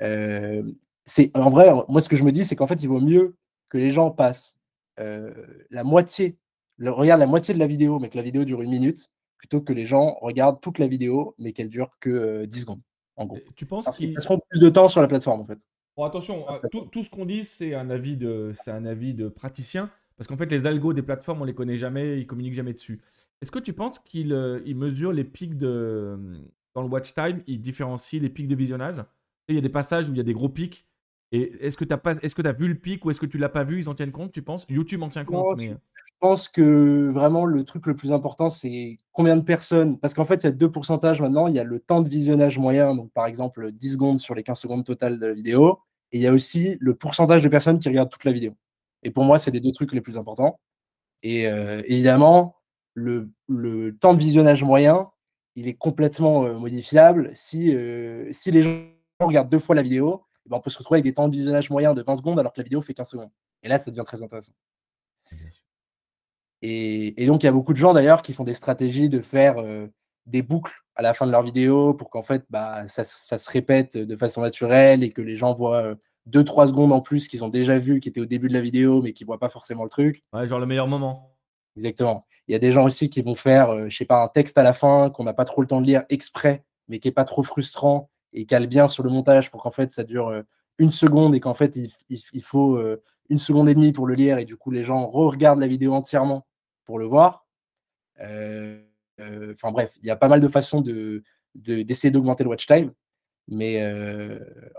en vrai, moi, ce que je me dis, c'est qu'en fait, il vaut mieux que les gens passent la moitié, regardent la moitié de la vidéo, mais que la vidéo dure une minute, plutôt que les gens regardent toute la vidéo, mais qu'elle dure que 10 secondes. Tu penses qu'ils passeront plus de temps sur la plateforme, en fait. Bon, attention, euh, tout, ce qu'on dit, c'est un, avis de, un avis de praticien. Parce qu'en fait, les algos des plateformes, on les connaît jamais, ils communiquent jamais dessus. Est-ce que tu penses qu'ils euh, mesurent les pics de. Dans le watch time, ils différencient les pics de visionnage Il y a des passages où il y a des gros pics est-ce que tu as, est as vu le pic ou est-ce que tu l'as pas vu Ils en tiennent compte, tu penses YouTube en tient compte. Euh. Je pense que vraiment le truc le plus important, c'est combien de personnes. Parce qu'en fait, il y a deux pourcentages maintenant. Il y a le temps de visionnage moyen, donc par exemple 10 secondes sur les 15 secondes totales de la vidéo. Et il y a aussi le pourcentage de personnes qui regardent toute la vidéo. Et pour moi, c'est des deux trucs les plus importants. Et euh, évidemment, le, temps de visionnage moyen, il est complètement euh, modifiable. Si, si les gens regardent deux fois la vidéo, ben, on peut se retrouver avec des temps de visionnage moyens de 20 secondes alors que la vidéo fait 15 secondes. Et là, ça devient très intéressant. Et, donc, il y a beaucoup de gens d'ailleurs qui font des stratégies de faire euh, des boucles à la fin de leur vidéo pour qu'en fait, bah, ça, se répète de façon naturelle et que les gens voient. 2-3 euh, secondes en plus qu'ils ont déjà vu, qui étaient au début de la vidéo, mais qui ne voient pas forcément le truc. Ouais, genre le meilleur moment. Exactement. Il y a des gens aussi qui vont faire, je euh, je sais pas, un texte à la fin qu'on n'a pas trop le temps de lire exprès, mais qui n'est pas trop frustrant et cale bien sur le montage pour qu'en fait ça dure euh, une seconde et qu'en fait il, faut euh, une seconde et demie pour le lire et du coup les gens re-regardent la vidéo entièrement pour le voir. Euh, enfin bref, il y a pas mal de façons de, d'essayer d'augmenter le watch time, mais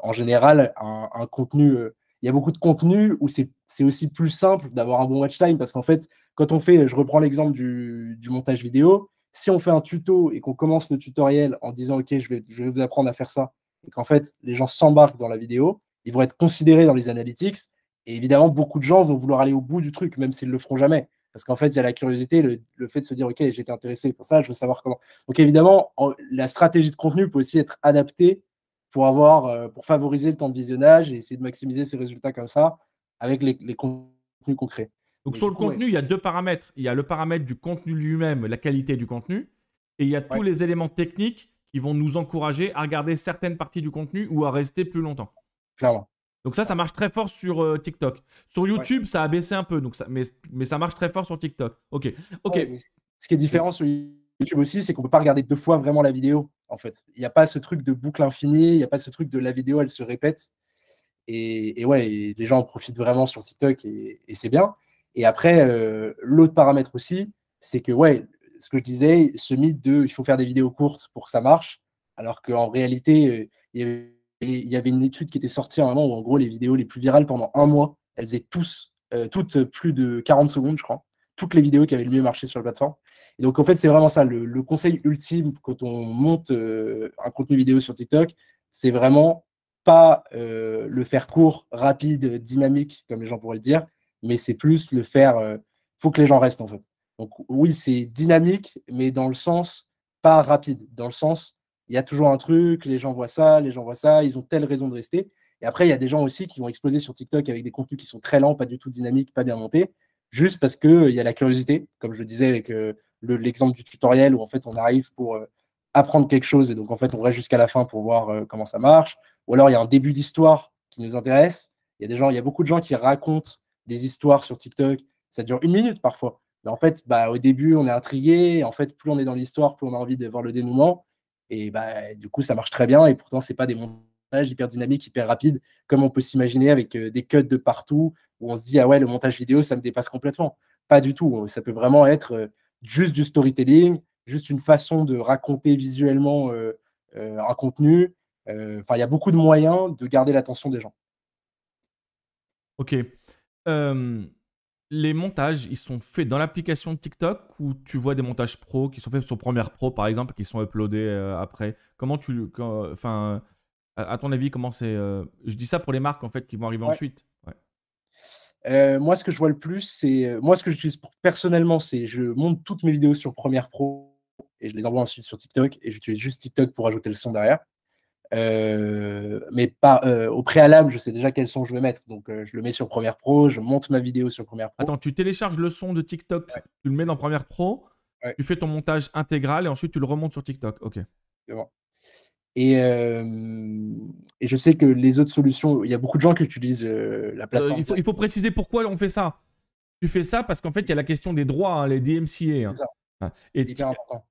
en général, un, contenu, il y a beaucoup de contenus où c'est, aussi plus simple d'avoir un bon watch time parce qu'en fait, quand on fait, je reprends l'exemple du, du montage vidéo, si on fait un tuto et qu'on commence le tutoriel en disant OK, je vais, vous apprendre à faire ça, et qu'en fait les gens s'embarquent dans la vidéo, ils vont être considérés dans les analytics. Et évidemment, beaucoup de gens vont vouloir aller au bout du truc, même s'ils ne le feront jamais. Parce qu'en fait, il y a la curiosité, le, fait de se dire OK, j'étais intéressé pour ça, je veux savoir comment. Donc évidemment, la stratégie de contenu peut aussi être adaptée pour avoir, euh, pour favoriser le temps de visionnage et essayer de maximiser ses résultats comme ça avec les, les contenus concrets. Donc sur le ah contenu, il y a deux paramètres. Il y a le paramètre du contenu lui-même, la qualité du contenu, et il y a tous les éléments techniques qui vont nous encourager à regarder certaines parties du contenu ou à rester plus longtemps. Clairement. Donc ça, ça marche très fort sur euh, TikTok. Sur YouTube, ça a baissé un peu, donc ça, mais, ça marche très fort sur TikTok. Ok, ok. ce qui est différent sur YouTube aussi, c'est qu'on peut pas regarder deux fois vraiment la vidéo. En fait, il n'y a pas ce truc de boucle infinie, il n'y a pas ce truc de la vidéo, elle se répète. Et, ouais, les gens en profitent vraiment sur TikTok et c'est bien. Et après, euh, l'autre paramètre aussi, c'est que, ouais, ce que je disais, ce mythe de il faut faire des vidéos courtes pour que ça marche, alors qu'en réalité, euh, il y avait une étude qui était sortie à un moment où, en gros, les vidéos les plus virales pendant un mois, elles étaient tous, euh, toutes plus de 40 secondes, je crois, toutes les vidéos qui avaient le mieux marché sur la plateforme. Et donc, en fait, c'est vraiment ça. Le, conseil ultime quand on monte un contenu vidéo sur TikTok, c'est vraiment pas le faire court, rapide, dynamique, comme les gens pourraient le dire, mais c'est plus le faire. il euh, faut que les gens restent en fait. Donc oui, c'est dynamique, mais dans le sens pas rapide. Dans le sens, il y a toujours un truc, les gens voient ça, les gens voient ça, ils ont telle raison de rester. Et après, il y a des gens aussi qui vont exploser sur TikTok avec des contenus qui sont très lents, pas du tout dynamiques, pas bien montés, juste parce qu'il y a la curiosité, comme je disais avec euh, l'exemple du tutoriel où en fait on arrive pour euh, apprendre quelque chose et donc en fait on reste jusqu'à la fin pour voir comment ça marche. Ou alors il y a un début d'histoire qui nous intéresse. Il y des gens, il y a beaucoup de gens qui racontent des histoires sur TikTok. Ça dure une minute parfois. Mais en fait, bah, au début, on est intrigué. En fait, plus on est dans l'histoire, plus on a envie de voir le dénouement. Et bah, du coup, ça marche très bien. Et pourtant, c'est pas des montages hyper dynamiques, hyper rapides, comme on peut s'imaginer avec euh, des cuts de partout, où on se dit, ah ouais, le montage vidéo, ça me dépasse complètement. Pas du tout. Ça peut vraiment être euh, juste du storytelling, juste une façon de raconter visuellement euh, un contenu. Enfin, il y a beaucoup de moyens de garder l'attention des gens. Ok. Euh, les montages, ils sont faits dans l'application TikTok ou tu vois des montages pro qui sont faits sur Premiere Pro par exemple qui sont uploadés euh, après Comment tu. Enfin, à, ton avis, comment c'est. Euh, je dis ça pour les marques en fait qui vont arriver ensuite. moi, ce que je vois le plus, c'est moi ce que j'utilise personnellement, c'est je monte toutes mes vidéos sur Premiere Pro et je les envoie ensuite sur TikTok et j'utilise juste TikTok pour ajouter le son derrière. Euh, mais euh, au préalable, je sais déjà quel son je vais mettre. Donc, euh, je le mets sur Premiere Pro, je monte ma vidéo sur Premiere Pro. Attends, tu télécharges le son de TikTok, tu le mets dans Premiere Pro, tu fais ton montage intégral et ensuite tu le remontes sur TikTok. Ok. Et, je sais que les autres solutions, il y a beaucoup de gens qui utilisent la plateforme. Il faut, préciser pourquoi on fait ça. Tu fais ça parce qu'en fait, il y a la question des droits, hein, les DMCA. Hein. Hein, et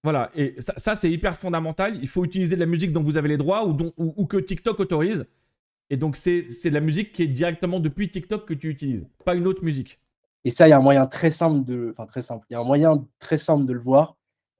voilà, et ça, c'est hyper fondamental. Il faut utiliser de la musique dont vous avez les droits ou, ou, que TikTok autorise. Et donc, c'est la musique qui est directement depuis TikTok que tu utilises, pas une autre musique. Et ça, il y a un moyen très simple de, enfin très simple, il y a un moyen très simple de le voir.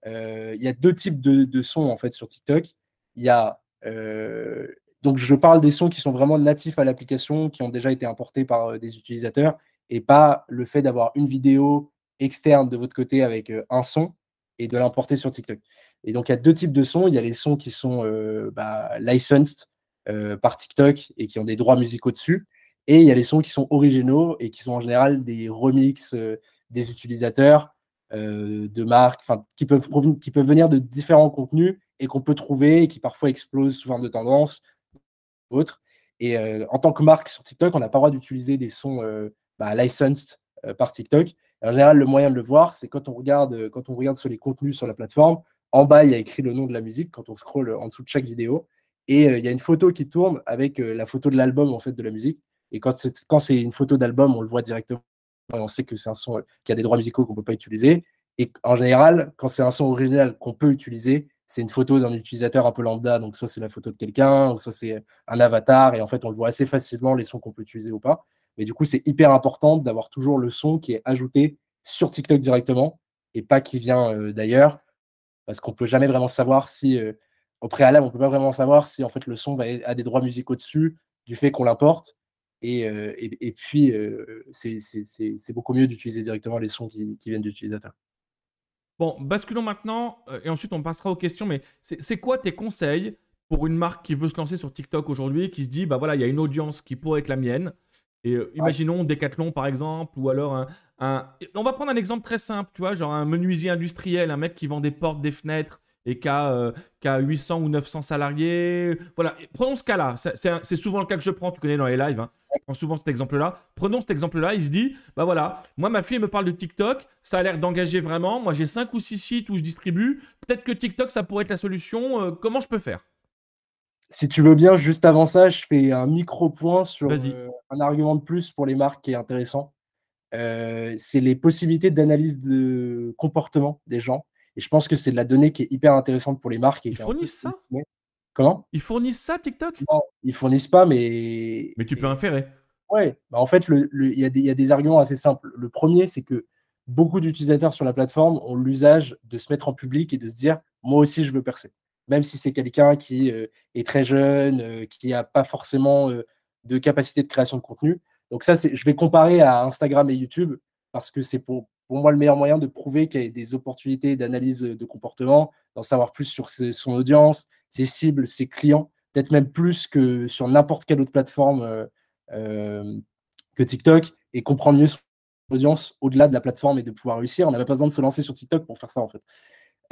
Euh, il y a deux types de, sons en fait sur TikTok. Il y a euh, donc je parle des sons qui sont vraiment natifs à l'application, qui ont déjà été importés par euh, des utilisateurs, et pas le fait d'avoir une vidéo externe de votre côté avec un son et de l'emporter sur TikTok. Et donc, il y a deux types de sons. Il y a les sons qui sont euh, bah, licensed euh, par TikTok et qui ont des droits musicaux dessus. Et il y a les sons qui sont originaux et qui sont en général des remixes euh, des utilisateurs, de marques, qui peuvent, qui peuvent venir de différents contenus et qu'on peut trouver et qui parfois explosent sous forme de tendance ou Et en tant que marque sur TikTok, on n'a pas le droit d'utiliser des sons bah, licensed par TikTok. En général, le moyen de le voir, c'est quand on regarde, euh, quand on regarde sur les contenus sur la plateforme, en bas, il y a écrit le nom de la musique quand on scrolle en dessous de chaque vidéo. Et euh, il y a une photo qui tourne avec euh, la photo de l'album en fait de la musique. Et quand c'est, quand c'est une photo d'album, on le voit directement et on sait que c'est un son qui a des droits musicaux qu'on ne peut pas utiliser. Et en général, quand c'est un son original qu'on peut utiliser, c'est une photo d'un utilisateur un peu lambda. Donc soit c'est la photo de quelqu'un, soit c'est un avatar. Et en fait, on le voit assez facilement les sons qu'on peut utiliser ou pas. Mais du coup, c'est hyper important d'avoir toujours le son qui est ajouté sur TikTok directement et pas qui vient euh, d'ailleurs, parce qu'on ne peut jamais vraiment savoir si, euh, au préalable, on ne peut pas vraiment savoir si en fait le son a des droits musicaux dessus du fait qu'on l'importe. Et, euh, puis, c'est beaucoup mieux d'utiliser directement les sons qui, viennent d'utilisateurs. Bon, basculons maintenant, et ensuite on passera aux questions, mais c'est quoi tes conseils pour une marque qui veut se lancer sur TikTok aujourd'hui, qui se dit, bah voilà, il y a une audience qui pourrait être la mienne, et euh, imaginons Decathlon par exemple, ou alors un, On va prendre un exemple très simple, tu vois, genre un menuisier industriel, un mec qui vend des portes, des fenêtres et qui a, 800 euh, ou 900 salariés. Voilà, prenons ce cas-là. C'est souvent le cas que je prends, tu connais dans les lives. Hein. Je prends souvent cet exemple-là. Prenons cet exemple-là. Il se dit Bah voilà, moi, ma fille me parle de TikTok. Ça a l'air d'engager vraiment. Moi, j'ai 5 ou 6 sites où je distribue. Peut-être que TikTok, ça pourrait être la solution. Euh, comment je peux faire si tu veux bien, juste avant ça, je fais un micro-point sur euh, un argument de plus pour les marques qui est intéressant. Euh, c'est les possibilités d'analyse de comportement des gens. Et je pense que c'est de la donnée qui est hyper intéressante pour les marques. ils fournissent ça Comment Ils fournissent ça, TikTok Non, ils fournissent pas, mais. Mais tu peux inférer. Ouais, bah, en fait, il y, a des arguments assez simples. Le premier, c'est que beaucoup d'utilisateurs sur la plateforme ont l'usage de se mettre en public et de se dire moi aussi, je veux percer même si c'est quelqu'un qui euh, est très jeune, euh, qui n'a pas forcément euh, de capacité de création de contenu. Donc ça, je vais comparer à Instagram et YouTube parce que c'est pour, moi le meilleur moyen de prouver qu'il y a des opportunités d'analyse de comportement, d'en savoir plus sur son audience, ses cibles, ses clients, peut-être même plus que sur n'importe quelle autre plateforme que TikTok et comprendre mieux son audience au-delà de la plateforme et de pouvoir réussir. On n'avait pas besoin de se lancer sur TikTok pour faire ça en fait.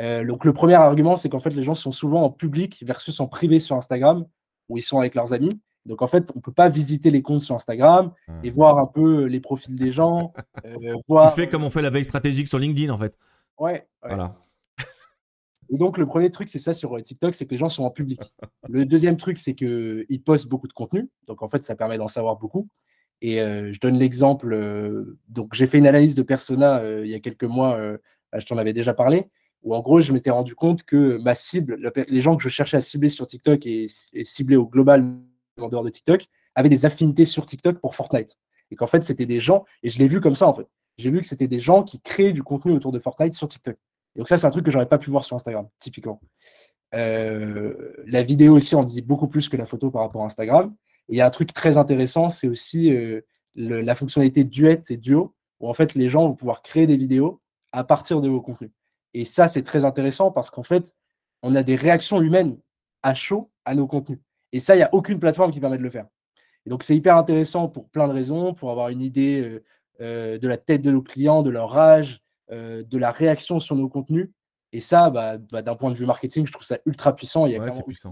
Euh, donc le premier argument, c'est qu'en fait, les gens sont souvent en public versus en privé sur Instagram, où ils sont avec leurs amis. Donc en fait, on ne peut pas visiter les comptes sur Instagram hmm. et voir un peu euh, les profils des gens. Euh, [LAUGHS] voir... Tu fais comme on fait la veille stratégique sur LinkedIn, en fait. Ouais. Voilà. [LAUGHS] Et donc le premier truc, c'est ça sur euh, TikTok, c'est que les gens sont en public. [LAUGHS] Le deuxième truc, c'est qu'ils postent beaucoup de contenu. Donc en fait, ça permet d'en savoir beaucoup. Et je donne l'exemple. donc j'ai fait une analyse de persona il y a quelques mois, je t'en avais déjà parlé où en gros, je m'étais rendu compte que ma cible, les gens que je cherchais à cibler sur TikTok et, cibler au global en dehors de TikTok, avaient des affinités sur TikTok pour Fortnite. Et qu'en fait, c'était des gens, et je l'ai vu comme ça en fait, j'ai vu que c'était des gens qui créaient du contenu autour de Fortnite sur TikTok. Et donc ça, c'est un truc que j'aurais pas pu voir sur Instagram, typiquement. Euh, la vidéo aussi en dit beaucoup plus que la photo par rapport à Instagram. Et il y a un truc très intéressant, c'est aussi euh, la fonctionnalité duet et duo, où en fait les gens vont pouvoir créer des vidéos à partir de vos contenus. Et ça, c'est très intéressant parce qu'en fait, on a des réactions humaines à chaud à nos contenus. Et ça, il n'y a aucune plateforme qui permet de le faire. Et donc, c'est hyper intéressant pour plein de raisons, pour avoir une idée euh, euh, de la tête de nos clients, de leur rage, euh, de la réaction sur nos contenus. Et ça, bah, bah, d'un point de vue marketing, je trouve ça ultra puissant. Il y a ouais,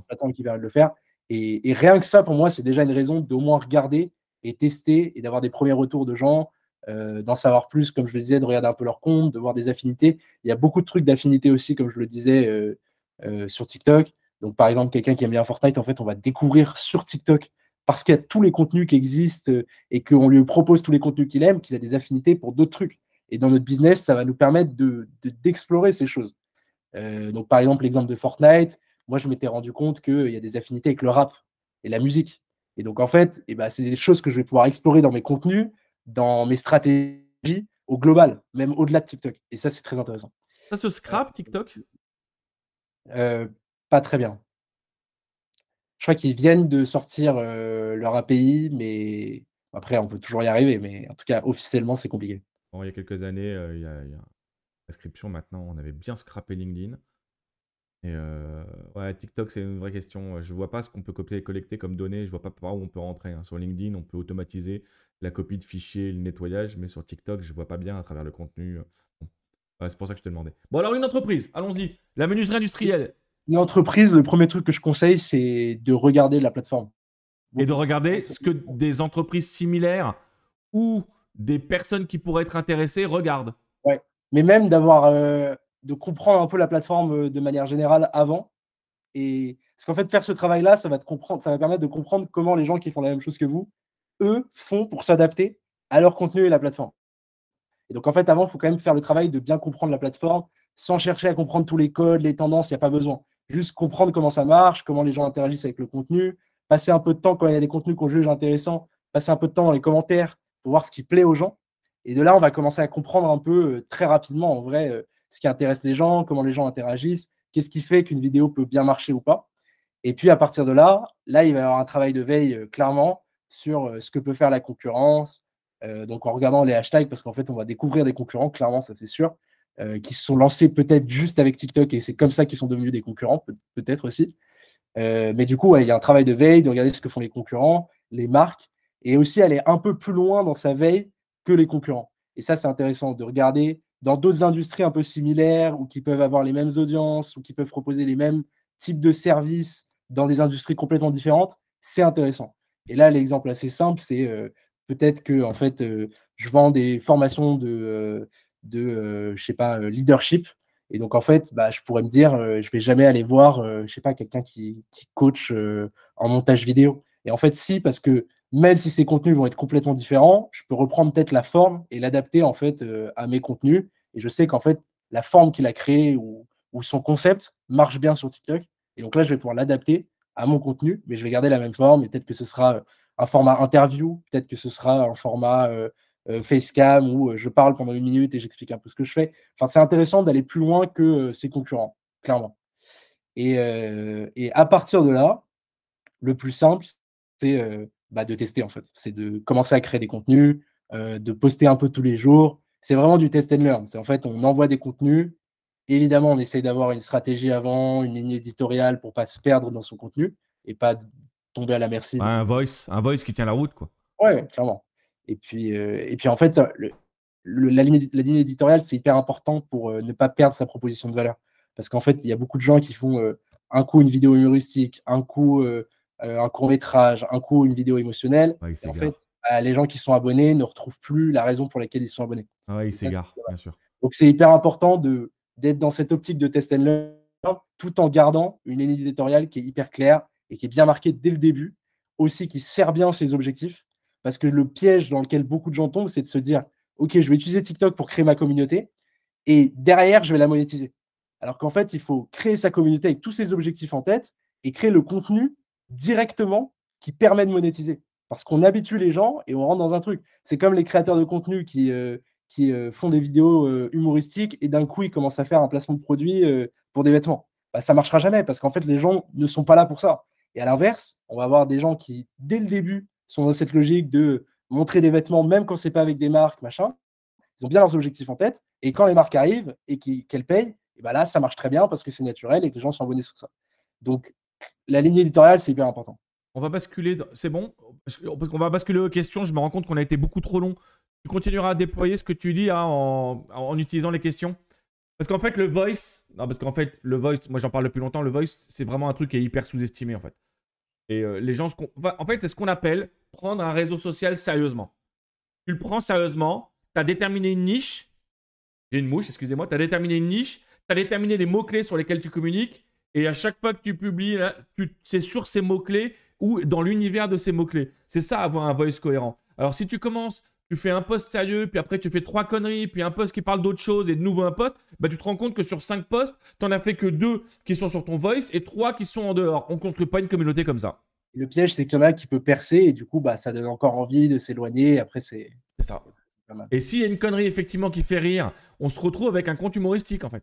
plateforme qui permet de le faire. Et, et, rien que ça, pour moi, c'est déjà une raison d'au moins regarder et tester et d'avoir des premiers retours de gens, euh, d'en savoir plus, comme je le disais, de regarder un peu leur compte, de voir des affinités. Il y a beaucoup de trucs d'affinités aussi, comme je le disais, euh, euh, sur TikTok. Donc, par exemple, quelqu'un qui aime bien Fortnite, en fait, on va découvrir sur TikTok parce qu'il y a tous les contenus qui existent et qu'on lui propose tous les contenus qu'il aime, qu'il a des affinités pour d'autres trucs. Et dans notre business, ça va nous permettre d'explorer ces choses. donc, par exemple, l'exemple de Fortnite, moi, je m'étais rendu compte qu'il y a des affinités avec le rap et la musique. Et donc, en fait, eh ben, c'est des choses que je vais pouvoir explorer dans mes contenus dans mes stratégies au global, même au-delà de TikTok. Et ça, c'est très intéressant. Ça se scrape, euh, TikTok euh, Pas très bien. Je crois qu'ils viennent de sortir euh, leur API, mais après, on peut toujours y arriver. Mais en tout cas, officiellement, c'est compliqué. il y a quelques années, il, y a, il maintenant, on avait bien scrapé LinkedIn. Et ouais, TikTok, c'est une vraie question. Je vois pas ce qu'on peut copier et collecter comme données. Je vois pas par où on peut rentrer. Hein. Sur LinkedIn, on peut automatiser la copie de fichier, le nettoyage, mais sur TikTok, je vois pas bien à travers le contenu. Euh, c'est pour ça que je te demandais. Bon, alors une entreprise, allons-y. La menuiserie industrielle. Une entreprise, le premier truc que je conseille, c'est de regarder la plateforme. Et de regarder ce que des entreprises similaires ou des personnes qui pourraient être intéressées regardent. Ouais. Mais même d'avoir, euh, de comprendre un peu la plateforme euh, de manière générale avant. Et parce qu'en fait, faire ce travail-là, ça va te comprendre, ça va permettre de comprendre comment les gens qui font la même chose que vous eux font pour s'adapter à leur contenu et la plateforme. Et donc, en fait, avant, il faut quand même faire le travail de bien comprendre la plateforme sans chercher à comprendre tous les codes, les tendances, il n'y a pas besoin. Juste comprendre comment ça marche, comment les gens interagissent avec le contenu, passer un peu de temps quand il y a des contenus qu'on juge intéressants, passer un peu de temps dans les commentaires pour voir ce qui plaît aux gens. Et de là, on va commencer à comprendre un peu euh, très rapidement, en vrai, euh, ce qui intéresse les gens, comment les gens interagissent, qu'est-ce qui fait qu'une vidéo peut bien marcher ou pas. Et puis, à partir de là, là, il va y avoir un travail de veille, euh, clairement, sur ce que peut faire la concurrence. donc en regardant les hashtags, parce qu'en fait, on va découvrir des concurrents, clairement, ça c'est sûr, qui se sont lancés peut-être juste avec TikTok et c'est comme ça qu'ils sont devenus des concurrents, peut-être aussi. mais du coup, il y a un travail de veille, de regarder ce que font les concurrents, les marques, et aussi aller un peu plus loin dans sa veille que les concurrents. Et ça, c'est intéressant de regarder dans d'autres industries un peu similaires ou qui peuvent avoir les mêmes audiences ou qui peuvent proposer les mêmes types de services dans des industries complètement différentes. C'est intéressant. Et là, l'exemple assez simple, c'est peut-être que en fait, je vends des formations de, de je sais pas, leadership. Et donc, en fait, bah, je pourrais me dire, je vais jamais aller voir, je sais pas, quelqu'un qui, qui, coach en montage vidéo. Et en fait, si, parce que même si ces contenus vont être complètement différents, je peux reprendre peut-être la forme et l'adapter en fait à mes contenus. Et je sais qu'en fait, la forme qu'il a créée ou, ou son concept marche bien sur TikTok. Et donc là, je vais pouvoir l'adapter à mon contenu, mais je vais garder la même forme. Et peut-être que ce sera euh, un format interview, peut-être que ce sera un format euh, euh, facecam où je parle pendant une minute et j'explique un peu ce que je fais. Enfin, c'est intéressant d'aller plus loin que ses concurrents, clairement. Et, à partir de là, le plus simple, c'est bah, de tester en fait. C'est de commencer à créer des contenus, de poster un peu tous les jours. C'est vraiment du test and learn. C'est en fait, on envoie des contenus, Évidemment, on essaye d'avoir une stratégie avant, une ligne éditoriale pour pas se perdre dans son contenu et pas tomber à la merci. un voice, un voice qui tient la route, quoi. Ouais, clairement. Et puis, euh, et puis en fait, le, la, ligne, la, ligne, éditoriale, c'est hyper important pour euh, ne pas perdre sa proposition de valeur. Parce qu'en fait, il y a beaucoup de gens qui font euh, un coup une vidéo humoristique, un coup un court métrage, un coup une vidéo émotionnelle. et en fait, bah, les gens qui sont abonnés ne retrouvent plus la raison pour laquelle ils sont abonnés. Ah ils s'égarent, bien sûr. Donc c'est hyper important de d'être dans cette optique de test and learn, tout en gardant une ligne éditoriale qui est hyper claire et qui est bien marquée dès le début, aussi qui sert bien ses objectifs. Parce que le piège dans lequel beaucoup de gens tombent, c'est de se dire OK, je vais utiliser TikTok pour créer ma communauté et derrière, je vais la monétiser. Alors qu'en fait, il faut créer sa communauté avec tous ses objectifs en tête et créer le contenu directement qui permet de monétiser. Parce qu'on habitue les gens et on rentre dans un truc. C'est comme les créateurs de contenu qui, euh, qui euh, font des vidéos euh, humoristiques et d'un coup, ils commencent à faire un placement de produit euh, pour des vêtements. Bah, ça marchera jamais parce qu'en fait, les gens ne sont pas là pour ça. Et à l'inverse, on va avoir des gens qui, dès le début, sont dans cette logique de montrer des vêtements, même quand c'est pas avec des marques, machin. Ils ont bien leurs objectifs en tête. Et quand les marques arrivent et qu'elles payent, et bah là, ça marche très bien parce que c'est naturel et que les gens sont abonnés sur ça. Donc, la ligne éditoriale, c'est hyper important. On va basculer, c'est bon Parce qu'on va basculer aux questions. Je me rends compte qu'on a été beaucoup trop long tu continueras à déployer ce que tu dis hein, en, utilisant les questions. Parce qu'en fait, le voice, non, parce qu'en fait, le voice, moi j'en parle depuis longtemps, le voice, c'est vraiment un truc qui est hyper sous-estimé en fait. Et euh, les gens, en fait, c'est ce qu'on appelle prendre un réseau social sérieusement. Tu le prends sérieusement, tu as déterminé une niche, j'ai une mouche, excusez-moi, tu as déterminé une niche, tu as déterminé les mots-clés sur lesquels tu communiques, et à chaque fois que tu publies, c'est sur ces mots-clés ou dans l'univers de ces mots-clés. C'est ça, avoir un voice cohérent. Alors si tu commences tu fais un poste sérieux, puis après tu fais trois conneries, puis un post qui parle d'autre chose et de nouveau un poste, bah tu te rends compte que sur cinq posts, t'en as fait que deux qui sont sur ton voice et trois qui sont en dehors. On construit pas une communauté comme ça. Le piège, c'est qu'il y en a qui peut percer et du coup, bah, ça donne encore envie de s'éloigner. Après, c'est. ça. Et s'il y a une connerie effectivement qui fait rire, on se retrouve avec un compte humoristique en fait.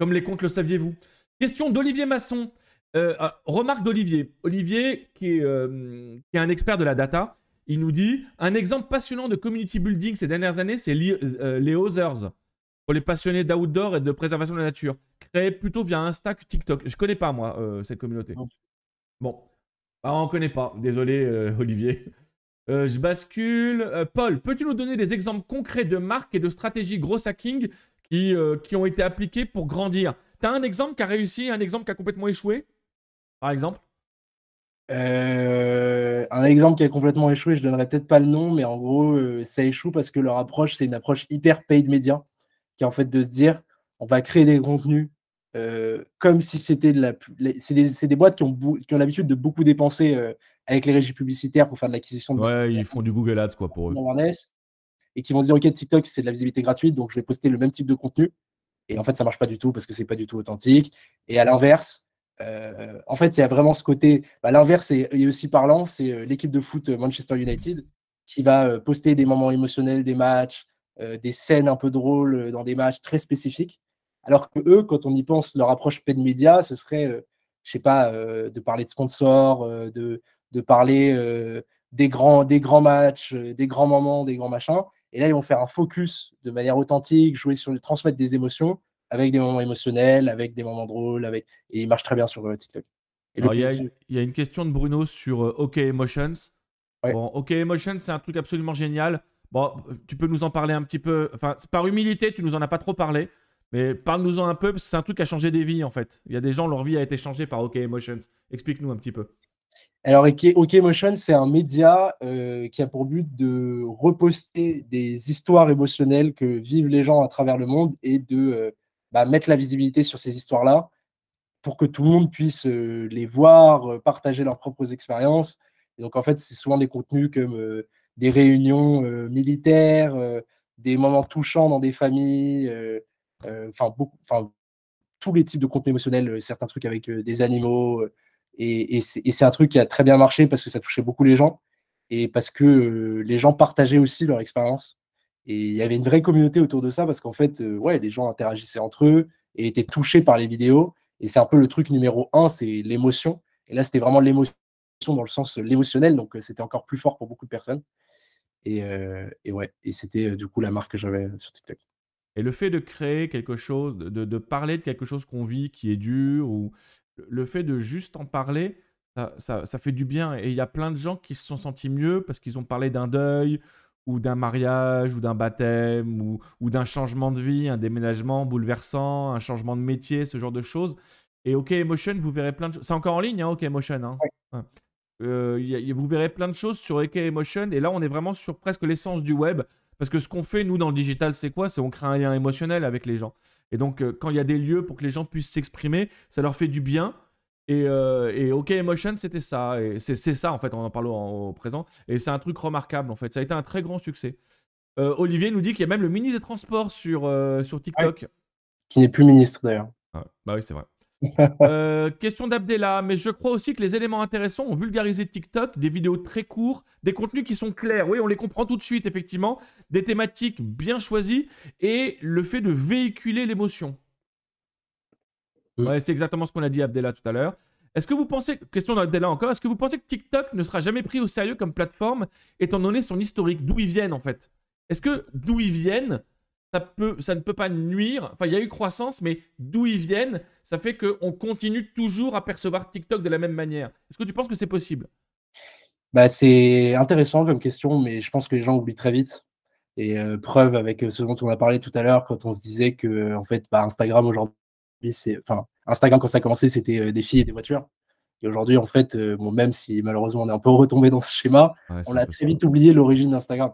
Comme les comptes le saviez-vous. Question d'Olivier Masson. Euh, euh, remarque d'Olivier. Olivier, qui euh, qui est un expert de la data, il nous dit un exemple passionnant de community building ces dernières années, c'est les euh, Others pour les passionnés d'outdoor et de préservation de la nature, créé plutôt via Insta TikTok. Je connais pas moi euh, cette communauté. Bon, on ah, on connaît pas. Désolé euh, Olivier. je bascule. Paul, peux-tu nous donner des exemples concrets de marques et de stratégies gros hacking qui, qui ont été appliquées pour grandir T'as un exemple qui a réussi, un exemple qui a complètement échoué, par exemple euh, un exemple qui a complètement échoué, je donnerai peut-être pas le nom, mais en gros, euh, ça échoue parce que leur approche, c'est une approche hyper paid media, qui est en fait de se dire, on va créer des contenus euh, comme si c'était de la... C'est des, des, boîtes qui ont, qui ont l'habitude de beaucoup dépenser avec les régies publicitaires pour faire de l'acquisition. Ouais, ils font du Google Ads, quoi, pour eux. Et qui vont se dire, OK, TikTok, c'est de la visibilité gratuite, donc je vais poster le même type de contenu. Et en fait, ça marche pas du tout parce que c'est pas du tout authentique. Et à l'inverse, euh, en fait, il y a vraiment ce côté. Bah, l'inverse est, aussi parlant c'est euh, l'équipe de foot euh, Manchester United qui va poster des moments émotionnels des matchs, des scènes un peu drôles dans des matchs très spécifiques. Alors que eux, quand on y pense, leur approche paid média, ce serait, je sais pas, de parler de sponsors, de, parler des, grands, des grands matchs, des grands moments, des grands machins. Et là, ils vont faire un focus de manière authentique, jouer sur, transmettre des émotions avec des moments émotionnels, avec des moments drôles, avec... et il marche très bien sur TikTok. Il y, a une question de Bruno sur euh, OK Emotions. Bon, OK Emotions, c'est un truc absolument génial. Bon, tu peux nous en parler un petit peu. Enfin, par humilité, tu nous en as pas trop parlé. Mais parle-nous-en un peu, parce que c'est un truc qui a changé des vies, en fait. Il y a des gens, leur vie a été changée par OK Emotions. Explique-nous un petit peu. Alors, OK Emotions, c'est un média euh, qui a pour but de reposter des histoires émotionnelles que vivent les gens à travers le monde et de, euh, bah, mettre la visibilité sur ces histoires-là pour que tout le monde puisse euh, les voir, euh, partager leurs propres expériences. donc, en fait, c'est souvent des contenus comme euh, des réunions militaires, des moments touchants dans des familles, enfin, tous les types de contenus émotionnels, certains trucs avec des animaux. et, et c'est un truc qui a très bien marché parce que ça touchait beaucoup les gens et parce que les gens partageaient aussi leur expérience. Et il y avait une vraie communauté autour de ça parce qu'en fait, euh, ouais, les gens interagissaient entre eux et étaient touchés par les vidéos. Et c'est un peu le truc numéro un, c'est l'émotion. Et là, c'était vraiment l'émotion dans le sens euh, l'émotionnel, donc euh, c'était encore plus fort pour beaucoup de personnes. Et, et ouais, et c'était du coup la marque que j'avais sur TikTok. Et le fait de créer quelque chose, de, parler de quelque chose qu'on vit, qui est dur, ou le fait de juste en parler, ça, ça fait du bien. Et il y a plein de gens qui se sont sentis mieux parce qu'ils ont parlé d'un deuil ou d'un mariage, ou d'un baptême, ou, d'un changement de vie, un déménagement bouleversant, un changement de métier, ce genre de choses. Et OK Emotion, vous verrez plein de choses. C'est encore en ligne, hein, OK Emotion. vous verrez plein de choses sur OK Emotion. Et là, on est vraiment sur presque l'essence du web. Parce que ce qu'on fait, nous, dans le digital, c'est quoi C'est on crée un lien émotionnel avec les gens. Et donc, euh, quand il y a des lieux pour que les gens puissent s'exprimer, ça leur fait du bien. Et, euh, et OK Emotion, c'était ça. c'est, ça, en fait, on en parle au, présent. Et c'est un truc remarquable, en fait. Ça a été un très grand succès. Euh, Olivier nous dit qu'il y a même le ministre des Transports sur, euh, sur TikTok. Qui n'est plus ministre, d'ailleurs. Ah, bah oui, c'est vrai. [LAUGHS] question d'Abdella, mais je crois aussi que les éléments intéressants ont vulgarisé TikTok, des vidéos très courtes, des contenus qui sont clairs, oui, on les comprend tout de suite, effectivement, des thématiques bien choisies et le fait de véhiculer l'émotion. Mm. Ouais, c'est exactement ce qu'on a dit Abdella tout à l'heure. Est-ce que vous pensez, question d'Abdella encore, est-ce que vous pensez que TikTok ne sera jamais pris au sérieux comme plateforme, étant donné son historique, d'où ils viennent en fait Est-ce que d'où ils viennent, ça, peut, ça ne peut pas nuire Enfin, il y a eu croissance, mais d'où ils viennent, ça fait qu'on continue toujours à percevoir TikTok de la même manière. Est-ce que tu penses que c'est possible bah, C'est intéressant comme question, mais je pense que les gens oublient très vite. Et euh, preuve avec euh, ce dont on a parlé tout à l'heure, quand on se disait que en fait, bah, Instagram aujourd'hui c'est. Enfin, Instagram, quand ça a commencé, c'était euh, des filles et des voitures. Et aujourd'hui, en fait, euh, même si malheureusement on est un peu retombé dans ce schéma, on a très vite oublié l'origine d'Instagram.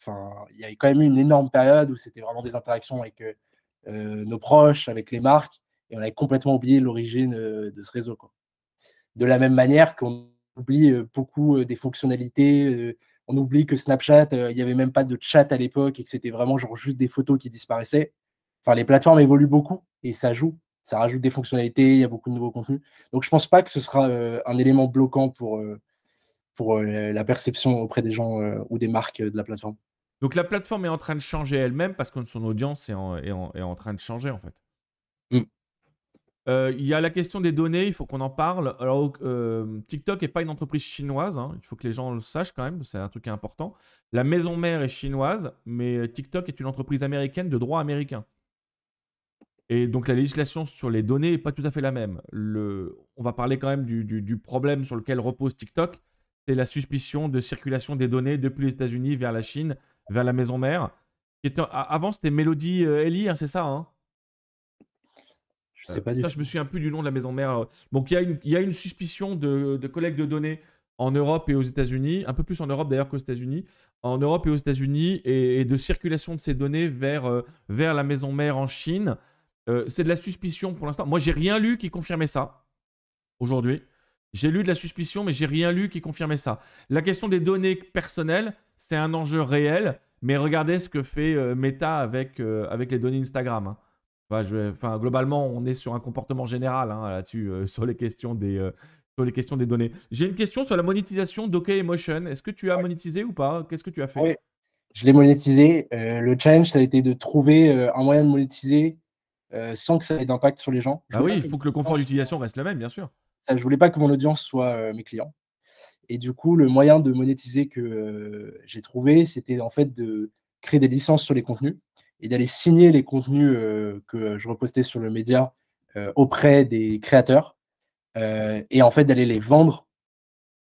Enfin, il y a quand même eu une énorme période où c'était vraiment des interactions avec euh, nos proches, avec les marques, et on avait complètement oublié l'origine de ce réseau. De la même manière qu'on oublie beaucoup des fonctionnalités, on oublie que Snapchat, il n'y avait même pas de chat à l'époque et que c'était vraiment genre juste des photos qui disparaissaient. Enfin, les plateformes évoluent beaucoup et ça joue. Ça rajoute des fonctionnalités, il y a beaucoup de nouveaux contenus. Donc, je ne pense pas que ce sera euh, un élément bloquant pour, euh, pour euh, la perception auprès des gens ou des marques de la plateforme. Donc, la plateforme est en train de changer elle-même parce que son audience est en, est, en, train de changer, en fait. Mm. il y a la question des données, il faut qu'on en parle. Alors, TikTok n'est pas une entreprise chinoise, hein. il faut que les gens le sachent quand même, c'est un truc important. La maison mère est chinoise, mais TikTok est une entreprise américaine de droit américain. Et donc la législation sur les données n'est pas tout à fait la même. Le... On va parler quand même du, du, problème sur lequel repose TikTok, c'est la suspicion de circulation des données depuis les États-Unis vers la Chine, vers la maison mère. Avant c'était Melody Ellie, euh, hein, c'est ça hein je sais pas du tout. je me souviens plus du nom de la maison mère. Euh. Donc il y, a une, il y a une suspicion de, de collecte de données en Europe et aux États-Unis, un peu plus en Europe d'ailleurs qu'aux États-Unis, en Europe et aux États-Unis, et, et, de circulation de ces données vers, euh, vers la maison mère en Chine. Euh, c'est de la suspicion pour l'instant. Moi, j'ai rien lu qui confirmait ça aujourd'hui. J'ai lu de la suspicion, mais j'ai rien lu qui confirmait ça. La question des données personnelles, c'est un enjeu réel. Mais regardez ce que fait euh, Meta avec, euh, avec les données Instagram. Hein. globalement, on est sur un comportement général hein, là-dessus, sur, les questions des, sur les questions des données. J'ai une question sur la monétisation d'OKEmotion. Est-ce que tu as monétisé ou pas Qu'est-ce que tu as fait Je l'ai monétisé. le challenge, ça a été de trouver un moyen de monétiser euh, sans que ça ait d'impact sur les gens. ah oui, il faut que le confort d'utilisation reste le même, bien sûr. Ça, je voulais pas que mon audience soit euh, mes clients. Et du coup, le moyen de monétiser que euh, j'ai trouvé, c'était en fait de créer des licences sur les contenus et d'aller signer les contenus que je repostais sur le média auprès des créateurs et en fait d'aller les vendre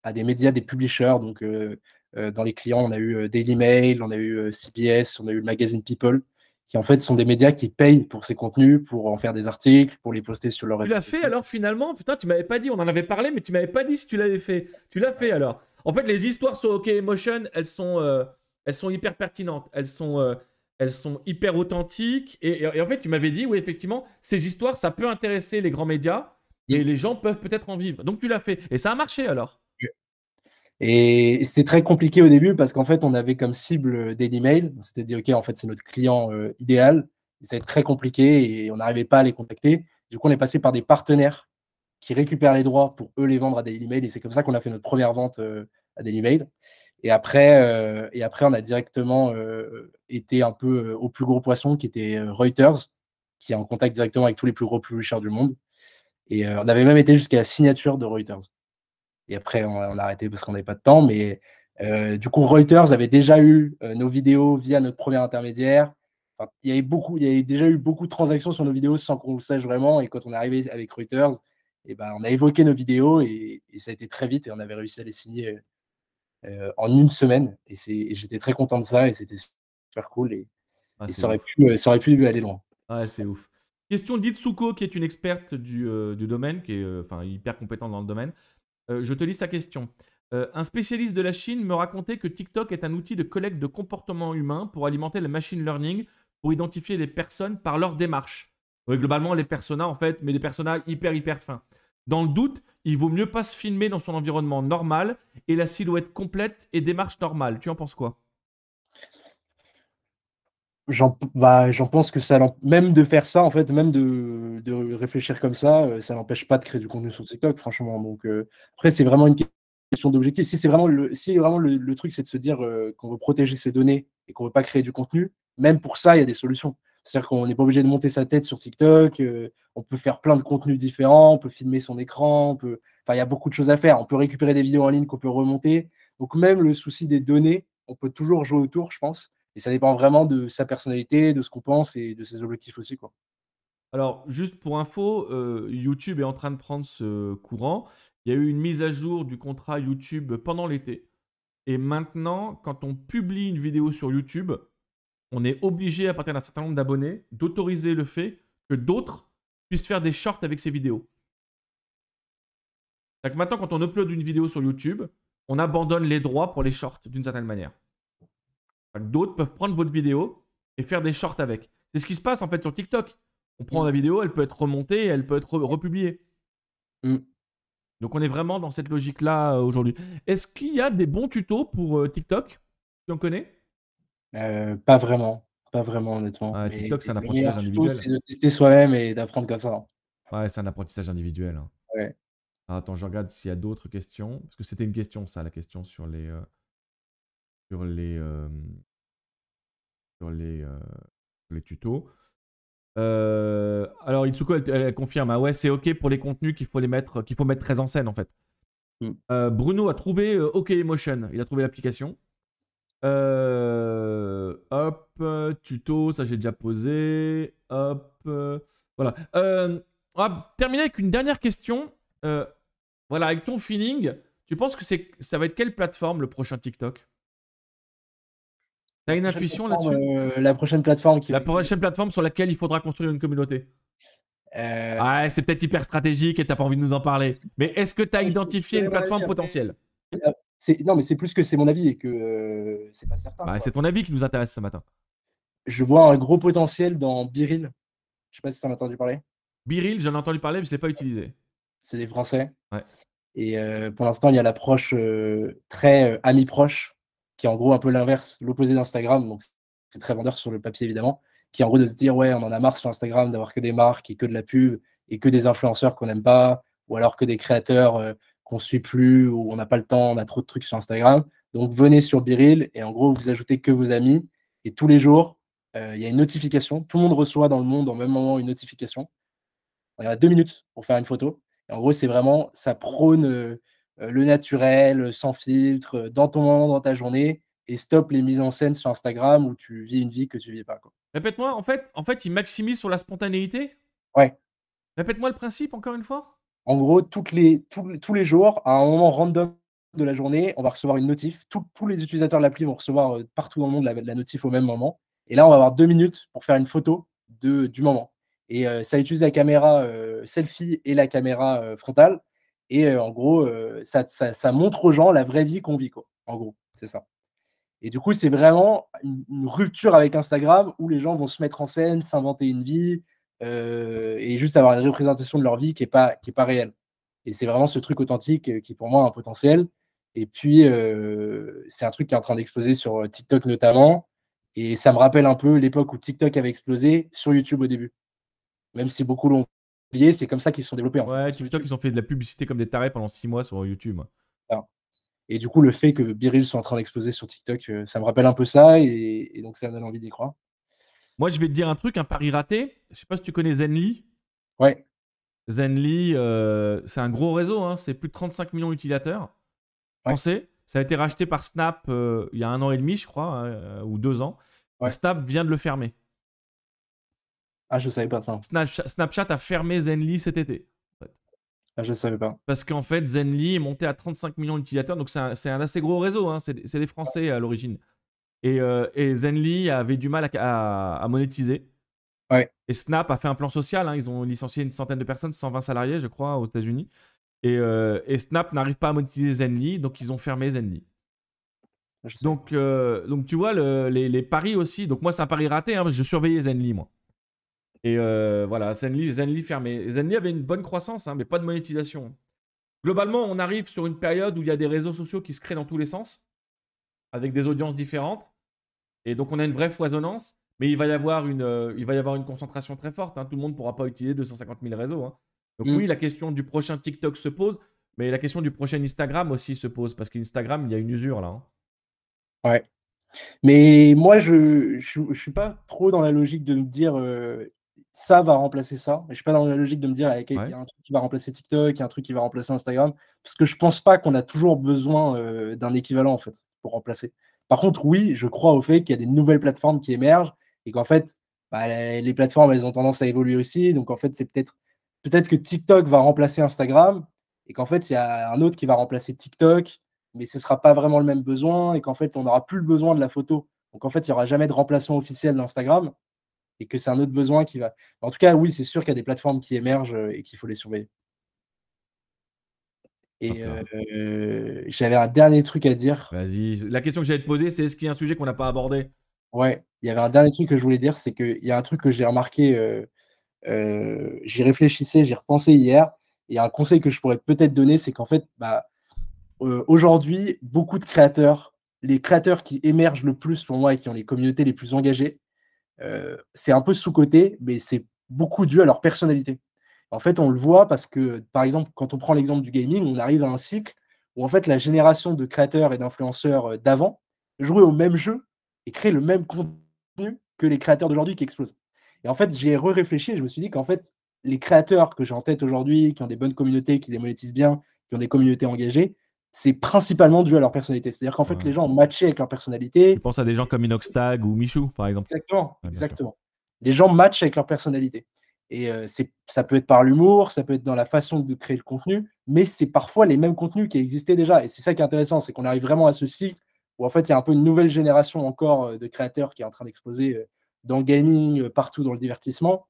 à des médias, des publishers. Donc, dans les clients, on a eu Daily Mail, on a eu CBS, on a eu le magazine People qui en fait sont des médias qui payent pour ces contenus, pour en faire des articles, pour les poster sur leur. Tu l'as fait alors finalement Putain, tu m'avais pas dit, on en avait parlé, mais tu m'avais pas dit si tu l'avais fait. Tu l'as fait alors. En fait, les histoires sur OK elles sont, euh, elles sont hyper pertinentes, elles sont, euh, elles sont hyper authentiques. et en fait, tu m'avais dit, oui, effectivement, ces histoires, ça peut intéresser les grands médias et les gens peuvent peut-être en vivre. Donc tu l'as fait. Et ça a marché alors et c'était très compliqué au début parce qu'en fait, on avait comme cible euh, Daily Mail. On s'était dit, OK, en fait, c'est notre client euh, idéal. ça va être très compliqué et on n'arrivait pas à les contacter. Du coup, on est passé par des partenaires qui récupèrent les droits pour eux les vendre à Daily Mail. Et c'est comme ça qu'on a fait notre première vente euh, à Daily Mail. Et après, et après, on a directement été un peu au plus gros poisson qui était Reuters, qui est en contact directement avec tous les plus gros publishers du monde. Et on avait même été jusqu'à la signature de Reuters. Et après, on, a arrêté parce qu'on n'avait pas de temps. Mais euh, du coup, Reuters avait déjà eu euh, nos vidéos via notre premier intermédiaire. il, y avait beaucoup, il y avait déjà eu beaucoup de transactions sur nos vidéos sans qu'on le sache vraiment. Et quand on est arrivé avec Reuters, et eh ben, on a évoqué nos vidéos et, ça a été très vite. Et on avait réussi à les signer euh, en une semaine. Et, c'est j'étais très content de ça. Et c'était super cool. Et, ah, ça, aurait pu, ça aurait aller loin. Ah, c'est ouf. Question d'Itsuko, qui est une experte du, du domaine, qui est enfin, hyper compétente dans le domaine. Euh, je te lis sa question. Euh, un spécialiste de la Chine me racontait que TikTok est un outil de collecte de comportements humains pour alimenter le machine learning, pour identifier les personnes par leur démarche. Oui, globalement, les personas, en fait, mais des personas hyper, hyper fins. Dans le doute, il vaut mieux pas se filmer dans son environnement normal et la silhouette complète et démarche normale. Tu en penses quoi j'en bah, pense que ça même de faire ça en fait même de, de réfléchir comme ça euh, ça n'empêche pas de créer du contenu sur TikTok franchement donc euh, après c'est vraiment une question d'objectif si c'est vraiment le si vraiment le, truc c'est de se dire euh, qu'on veut protéger ses données et qu'on veut pas créer du contenu même pour ça il y a des solutions c'est-à-dire qu'on n'est pas obligé de monter sa tête sur TikTok on peut faire plein de contenus différents on peut filmer son écran on peut enfin il y a beaucoup de choses à faire on peut récupérer des vidéos en ligne qu'on peut remonter donc même le souci des données on peut toujours jouer autour je pense et ça dépend vraiment de sa personnalité, de ce qu'on pense et de ses objectifs aussi. Quoi. Alors, juste pour info, euh, YouTube est en train de prendre ce courant. Il y a eu une mise à jour du contrat YouTube pendant l'été. Et maintenant, quand on publie une vidéo sur YouTube, on est obligé, à partir d'un certain nombre d'abonnés, d'autoriser le fait que d'autres puissent faire des shorts avec ces vidéos. Donc maintenant, quand on upload une vidéo sur YouTube, on abandonne les droits pour les shorts, d'une certaine manière. D'autres peuvent prendre votre vidéo et faire des shorts avec. C'est ce qui se passe en fait sur TikTok. On prend la mm. vidéo, elle peut être remontée, elle peut être republiée. Mm. Donc on est vraiment dans cette logique-là euh, aujourd'hui. Est-ce qu'il y a des bons tutos pour euh, TikTok Tu en connais euh, Pas vraiment. Pas vraiment, honnêtement. Ah, TikTok, c'est un apprentissage individuel. C'est de tester soi-même et d'apprendre comme ça. Ouais, c'est un apprentissage individuel. Hein. Ah, attends, je regarde s'il y a d'autres questions. Parce que c'était une question, ça, la question sur les. sur les sur les, euh, les tutos. Euh, alors Itsuko, elle, confirme, ah ouais, c'est ok pour les contenus qu'il faut les mettre, qu'il faut mettre très en scène en fait. Mm. Euh, Bruno a trouvé OK Motion. il a trouvé l'application. hop, tuto, ça j'ai déjà posé. Hop, voilà. on va terminer avec une dernière question. voilà, avec ton feeling, tu penses que c'est, ça va être quelle plateforme le prochain TikTok T'as une intuition là-dessus euh, La prochaine plateforme qui. La prochaine plateforme sur laquelle il faudra construire une communauté. Euh. Ah, c'est peut-être hyper stratégique et t'as pas envie de nous en parler. Mais est-ce que tu as ah, identifié une plateforme potentielle Non, mais c'est plus que c'est mon avis et que euh, c'est pas certain. Bah, c'est ton avis qui nous intéresse ce matin. Je vois un gros potentiel dans Biril. Je sais pas si t'en as entendu parler. Biril, j'en ai entendu parler, mais je l'ai pas utilisé. C'est des Français. Ouais. Et pour l'instant, il y a l'approche très ami proche qui est en gros un peu l'inverse, l'opposé d'Instagram, donc c'est très vendeur sur le papier évidemment, qui est en gros de se dire ouais, on en a marre sur Instagram d'avoir que des marques et que de la pub et que des influenceurs qu'on n'aime pas, ou alors que des créateurs euh, qu'on ne suit plus, ou on n'a pas le temps, on a trop de trucs sur Instagram. Donc venez sur Biril et en gros, vous ajoutez que vos amis. Et tous les jours, euh, il y a une notification. Tout le monde reçoit dans le monde en même moment une notification. On a deux minutes pour faire une photo. Et en gros, c'est vraiment, ça prône euh, euh, le naturel, euh, sans filtre, euh, dans ton moment, dans ta journée, et stop les mises en scène sur Instagram où tu vis une vie que tu vis pas. Répète-moi, en fait, en fait, il maximise sur la spontanéité Ouais. Répète-moi le principe encore une fois. En gros, toutes les, tous les jours, à un moment random de la journée, on va recevoir une notif. tous les utilisateurs de l'appli vont recevoir partout dans le monde la, la, notif au même moment. Et là, on va avoir deux minutes pour faire une photo de, du moment. Et ça utilise la caméra selfie et la caméra frontale. Et en gros, ça, montre aux gens la vraie vie qu'on vit, quoi. En gros, c'est ça. Et du coup, c'est vraiment une, rupture avec Instagram où les gens vont se mettre en scène, s'inventer une vie et juste avoir une représentation de leur vie qui n'est pas, pas réelle. Et c'est vraiment ce truc authentique qui, pour moi, a un potentiel. Et puis, c'est un truc qui est en train d'exploser sur TikTok notamment. Et ça me rappelle un peu l'époque où TikTok avait explosé sur YouTube au début. Même si beaucoup l'ont c'est comme ça qu'ils sont développés. En ouais, TikTok, ils ont fait de la publicité comme des tarés pendant six mois sur YouTube. Et du coup, le fait que Biril soit en train d'exploser sur TikTok, euh, ça me rappelle un peu ça, et, donc ça me donne envie d'y croire. Moi, je vais te dire un truc, un pari raté. Je sais pas si tu connais Zenly. Ouais. Zenly, euh, c'est un gros réseau, hein. c'est plus de 35 millions d'utilisateurs français. Ça a été racheté par Snap euh, il y a un an et demi, je crois, hein, ou deux ans. Snap vient de le fermer. Ah, je savais pas ça. Snapchat, a fermé Zenly cet été. Ah, je savais pas. Parce qu'en fait, Zenly est monté à 35 millions d'utilisateurs, donc c'est un, assez gros réseau, hein. c'est des Français à l'origine. Et, euh, Zenly avait du mal à, monétiser. Ouais. Et Snap a fait un plan social, hein. ils ont licencié une centaine de personnes, 120 salariés, je crois, aux États-Unis. Euh, et, Snap n'arrive pas à monétiser Zenly, donc ils ont fermé Zenly. Ah, donc, euh, donc tu vois, les, paris aussi. Donc moi, c'est un pari raté, hein. je surveillais Zenly, moi. Et euh, voilà, Zenly, fermé. Zenly avait une bonne croissance, hein, mais pas de monétisation. Globalement, on arrive sur une période où il y a des réseaux sociaux qui se créent dans tous les sens, avec des audiences différentes. Et donc, on a une vraie foisonnance, mais il va y avoir une, euh, il va y avoir une concentration très forte. Hein. Tout le monde ne pourra pas utiliser 250 000 réseaux. Hein. Donc, mm. oui, la question du prochain TikTok se pose, mais la question du prochain Instagram aussi se pose, parce qu'Instagram, il y a une usure là. Ouais. Mais moi, je ne suis pas trop dans la logique de me dire euh, ça va remplacer ça. Et je suis pas dans la logique de me dire qu'il y a un truc qui va remplacer TikTok, il y a un truc qui va remplacer Instagram, parce que je ne pense pas qu'on a toujours besoin euh, d'un équivalent en fait pour remplacer. Par contre, oui, je crois au fait qu'il y a des nouvelles plateformes qui émergent et qu'en fait, bah, les plateformes elles ont tendance à évoluer aussi. Donc en fait, c'est peut-être peut que TikTok va remplacer Instagram et qu'en fait, il y a un autre qui va remplacer TikTok, mais ce ne sera pas vraiment le même besoin et qu'en fait, on n'aura plus le besoin de la photo. Donc en fait, il n'y aura jamais de remplacement officiel d'Instagram et que c'est un autre besoin qui va. En tout cas, oui, c'est sûr qu'il y a des plateformes qui émergent euh, et qu'il faut les surveiller. Et euh, j'avais un dernier truc à dire. Vas-y. La question que j'allais te poser, c'est est-ce qu'il y a un sujet qu'on n'a pas abordé Ouais, il y avait un dernier truc que je voulais dire, c'est qu'il y a un truc que j'ai remarqué, euh, j'y réfléchissais, j'y repensais hier, et un conseil que je pourrais peut-être donner, c'est qu'en fait, bah, aujourd'hui, beaucoup de créateurs, les créateurs qui émergent le plus pour moi et qui ont les communautés les plus engagées, euh, c'est un peu sous-côté, mais c'est beaucoup dû à leur personnalité. En fait, on le voit parce que, par exemple, quand on prend l'exemple du gaming, on arrive à un cycle où en fait la génération de créateurs et d'influenceurs euh, d'avant jouait au même jeu et créait le même contenu que les créateurs d'aujourd'hui qui explosent. Et en fait, j'ai réfléchi et je me suis dit qu'en fait, les créateurs que j'ai en tête aujourd'hui, qui ont des bonnes communautés, qui les monétisent bien, qui ont des communautés engagées, c'est principalement dû à leur personnalité. C'est-à-dire qu'en fait, les gens ont matché avec leur personnalité. Je pense à des gens comme Inoxtag ou Michou, par exemple. Exactement, exactement. Les gens matchent avec leur personnalité. Et euh, c'est ça peut être par l'humour, ça peut être dans la façon de créer le contenu, mais c'est parfois les mêmes contenus qui existaient déjà. Et c'est ça qui est intéressant, c'est qu'on arrive vraiment à ceci, cycle où en fait, il y a un peu une nouvelle génération encore euh, de créateurs qui est en train d'exploser euh, dans le gaming, partout dans le divertissement,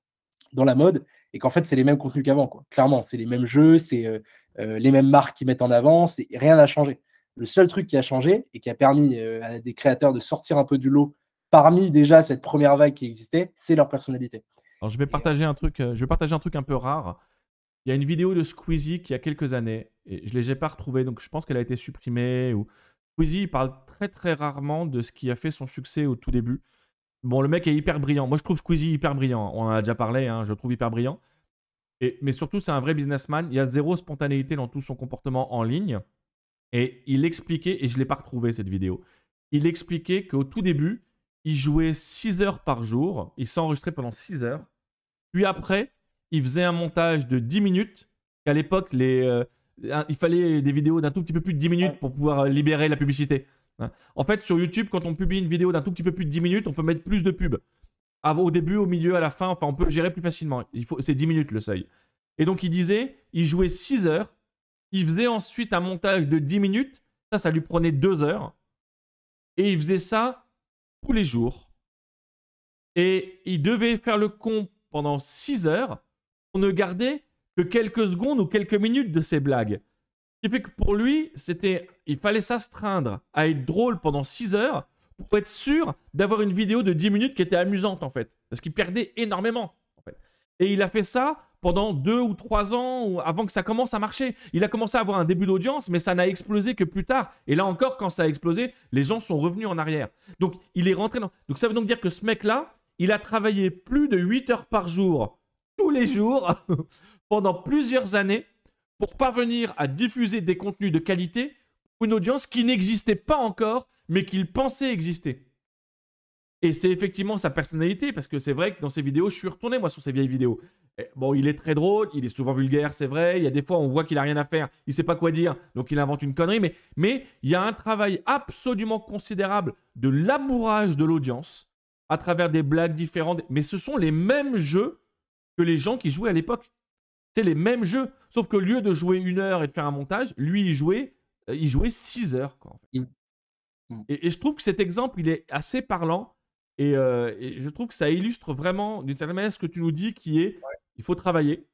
dans la mode et qu'en fait, c'est les mêmes contenus qu'avant. Clairement, c'est les mêmes jeux, c'est euh, euh, les mêmes marques qui mettent en avant, c'est, rien n'a changé. Le seul truc qui a changé et qui a permis euh, à des créateurs de sortir un peu du lot parmi déjà cette première vague qui existait, c'est leur personnalité. Alors, je vais, partager un truc, je vais partager un truc un peu rare. Il y a une vidéo de Squeezie qui a quelques années, et je ne l'ai pas retrouvées donc je pense qu'elle a été supprimée. Ou... Squeezie parle très très rarement de ce qui a fait son succès au tout début. Bon, le mec est hyper brillant. Moi, je trouve Squeezie hyper brillant. On en a déjà parlé, hein. je le trouve hyper brillant. mais surtout, c'est un vrai businessman. Il y a zéro spontanéité dans tout son comportement en ligne. Et il expliquait, et je ne l'ai pas retrouvé cette vidéo, il expliquait qu'au tout début, il jouait 6 heures par jour. Il s'enregistrait pendant 6 heures. Puis après, il faisait un montage de 10 minutes. À l'époque, euh, il fallait des vidéos d'un tout petit peu plus de 10 minutes pour pouvoir euh, libérer la publicité. Hein. En fait, sur YouTube, quand on publie une vidéo d'un tout petit peu plus de 10 minutes, on peut mettre plus de pubs. Au début, au milieu, à la fin, enfin, on peut le gérer plus facilement. Il faut... C'est 10 minutes le seuil. Et donc, il disait, il jouait 6 heures, il faisait ensuite un montage de 10 minutes, ça, ça lui prenait 2 heures. Et il faisait ça tous les jours. Et il devait faire le con pendant 6 heures. Pour ne garder que quelques secondes ou quelques minutes de ses blagues. Ce qui fait que pour lui, c'était, il fallait s'astreindre à être drôle pendant 6 heures pour être sûr d'avoir une vidéo de 10 minutes qui était amusante en fait. Parce qu'il perdait énormément. En fait. Et il a fait ça pendant 2 ou 3 ans avant que ça commence à marcher. Il a commencé à avoir un début d'audience, mais ça n'a explosé que plus tard. Et là encore, quand ça a explosé, les gens sont revenus en arrière. Donc il est rentré dans... Donc ça veut donc dire que ce mec-là, il a travaillé plus de 8 heures par jour, tous les jours, [LAUGHS] pendant plusieurs années pour parvenir à diffuser des contenus de qualité pour une audience qui n'existait pas encore, mais qu'il pensait exister. Et c'est effectivement sa personnalité, parce que c'est vrai que dans ses vidéos, je suis retourné moi sur ses vieilles vidéos. bon, il est très drôle, il est souvent vulgaire, c'est vrai. Il y a des fois, on voit qu'il n'a rien à faire, il sait pas quoi dire, donc il invente une connerie. Mais, mais il y a un travail absolument considérable de labourage de l'audience à travers des blagues différentes. Mais ce sont les mêmes jeux que les gens qui jouaient à l'époque. C'est les mêmes jeux, sauf que lieu de jouer une heure et de faire un montage, lui, il jouait, euh, il jouait six heures. Quoi, mm. et, je trouve que cet exemple, il est assez parlant. Euh, et, je trouve que ça illustre vraiment, d'une certaine manière, ce que tu nous dis, qui est, il faut travailler.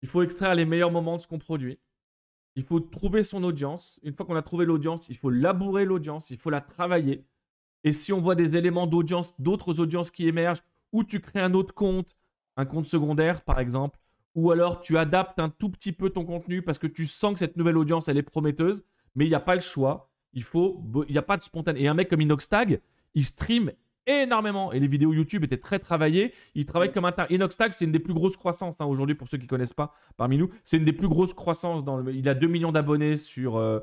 Il faut extraire les meilleurs moments de ce qu'on produit. Il faut trouver son audience. Une fois qu'on a trouvé l'audience, il faut labourer l'audience, il faut la travailler. Et si on voit des éléments d'audience, d'autres audiences qui émergent, ou tu crées un autre compte, un compte secondaire par exemple, ou alors tu adaptes un tout petit peu ton contenu parce que tu sens que cette nouvelle audience elle est prometteuse, mais il n'y a pas le choix. Il faut, il n'y a pas de spontané. Et un mec comme Inoxtag, il stream énormément et les vidéos YouTube étaient très travaillées. Il travaille comme un tas. Inoxtag, c'est une des plus grosses croissances hein, aujourd'hui pour ceux qui connaissent pas parmi nous. C'est une des plus grosses croissances dans le. Il a 2 millions d'abonnés sur euh,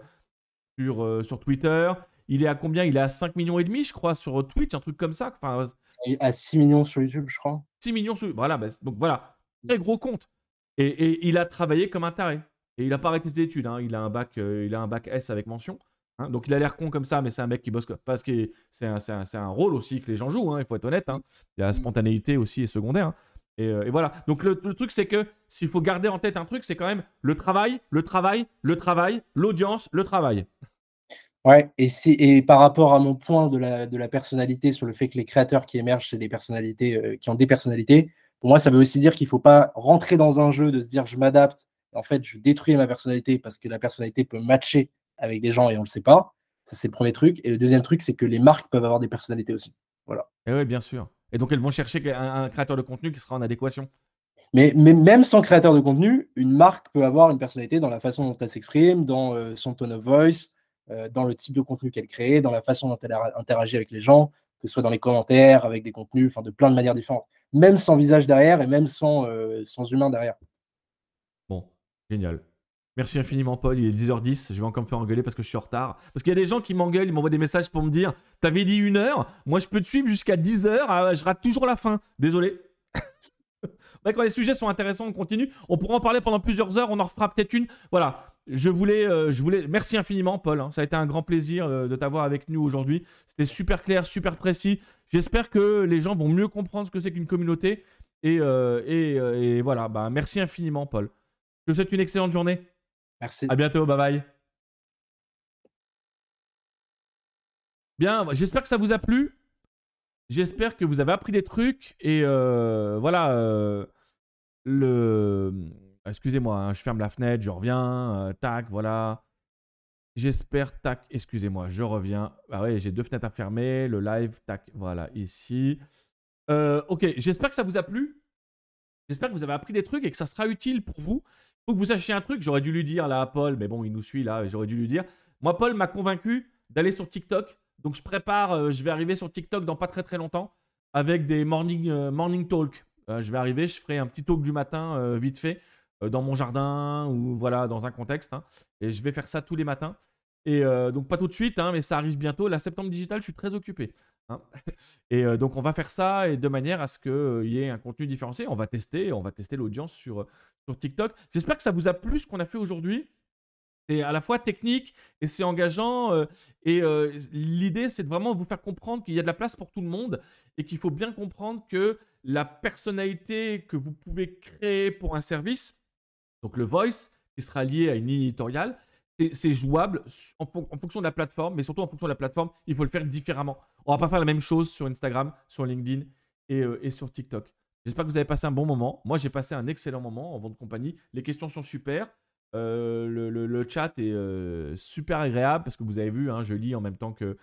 sur euh, sur Twitter. Il est à combien Il est à 5 millions et demi, je crois, sur euh, Twitch, un truc comme ça. Enfin, à 6 millions sur YouTube, je crois. 6 millions sur Voilà, bah, donc voilà, mmh. très gros compte. Et, il a travaillé comme un taré. Et il a pas arrêté ses études. Hein. Il, a un bac, euh, il a un bac S avec mention. Hein. Donc il a l'air con comme ça, mais c'est un mec qui bosse. Parce que c'est un, rôle aussi que les gens jouent, hein, il faut être honnête. Il y La mmh. spontanéité aussi et secondaire. Euh, et, voilà. Donc le truc, c'est que s'il faut garder en tête un truc, c'est quand même le travail, le travail, le travail, l'audience, le travail. Ouais, et, et par rapport à mon point de la, de la, personnalité sur le fait que les créateurs qui émergent, c'est des personnalités euh, qui ont des personnalités, pour moi, ça veut aussi dire qu'il ne faut pas rentrer dans un jeu de se dire je m'adapte, en fait, je détruis ma personnalité parce que la personnalité peut matcher avec des gens et on ne le sait pas. Ça, c'est le premier truc. Et le deuxième truc, c'est que les marques peuvent avoir des personnalités aussi. Voilà. Et eh oui, bien sûr. Et donc, elles vont chercher un, créateur de contenu qui sera en adéquation. Mais, mais, même sans créateur de contenu, une marque peut avoir une personnalité dans la façon dont elle s'exprime, dans euh, son tone of voice, euh, dans le type de contenu qu'elle crée, dans la façon dont elle interagit avec les gens, que ce soit dans les commentaires, avec des contenus, enfin de plein de manières différentes, même sans visage derrière et même sans, euh, sans humain derrière. Bon, génial. Merci infiniment, Paul. Il est 10h10. Je vais encore me faire engueuler parce que je suis en retard. Parce qu'il y a des gens qui m'engueulent, ils m'envoient des messages pour me dire T'avais dit une heure, moi je peux te suivre jusqu'à 10h, ah, je rate toujours la fin. Désolé. quand [LAUGHS] les sujets sont intéressants, on continue. On pourra en parler pendant plusieurs heures, on en refera peut-être une. Voilà. Je voulais, euh, je voulais, merci infiniment, Paul. Hein. Ça a été un grand plaisir euh, de t'avoir avec nous aujourd'hui. C'était super clair, super précis. J'espère que les gens vont mieux comprendre ce que c'est qu'une communauté. Euh, et, voilà, bah, merci infiniment, Paul. Je te souhaite une excellente journée. Merci. À bientôt, bye bye. Bien, j'espère que ça vous a plu. J'espère que vous avez appris des trucs. Et voilà, le Excusez-moi, hein, je ferme la fenêtre, je reviens, euh, tac, voilà. J'espère, tac, excusez-moi, je reviens. Ah ouais, j'ai deux fenêtres à fermer, le live, tac, voilà, ici. Euh, ok, j'espère que ça vous a plu. J'espère que vous avez appris des trucs et que ça sera utile pour vous. Il Faut que vous sachiez un truc, j'aurais dû lui dire là à Paul, mais bon, il nous suit là, j'aurais dû lui dire. Moi, Paul m'a convaincu d'aller sur TikTok. Donc, je prépare, euh, je vais arriver sur TikTok dans pas très très longtemps avec des morning, morning talk. je vais arriver, je ferai un petit talk du matin vite fait euh, dans mon jardin ou voilà, dans un contexte. Hein. et je vais faire ça tous les matins. Et euh, donc, pas tout de suite, hein, mais ça arrive bientôt. La septembre digital, je suis très occupé. Hein. [LAUGHS] Et euh, donc, on va faire ça et de manière à ce qu'il y ait un contenu différencié. On va tester, on va tester l'audience sur, sur TikTok. J'espère que ça vous a plu ce qu'on a fait aujourd'hui. C'est à la fois technique et c'est engageant. et l'idée, c'est de vraiment vous faire comprendre qu'il y a de la place pour tout le monde et qu'il faut bien comprendre que la personnalité que vous pouvez créer pour un service, donc le voice, qui sera lié à une ligne éditoriale, c'est jouable en, fonction de la plateforme, mais surtout en fonction de la plateforme, il faut le faire différemment. On va pas faire la même chose sur Instagram, sur LinkedIn et, euh, sur TikTok. J'espère que vous avez passé un bon moment. Moi, j'ai passé un excellent moment en vente compagnie. Les questions sont super. Euh, le, chat est euh, super agréable parce que vous avez vu, hein, je lis en même temps que,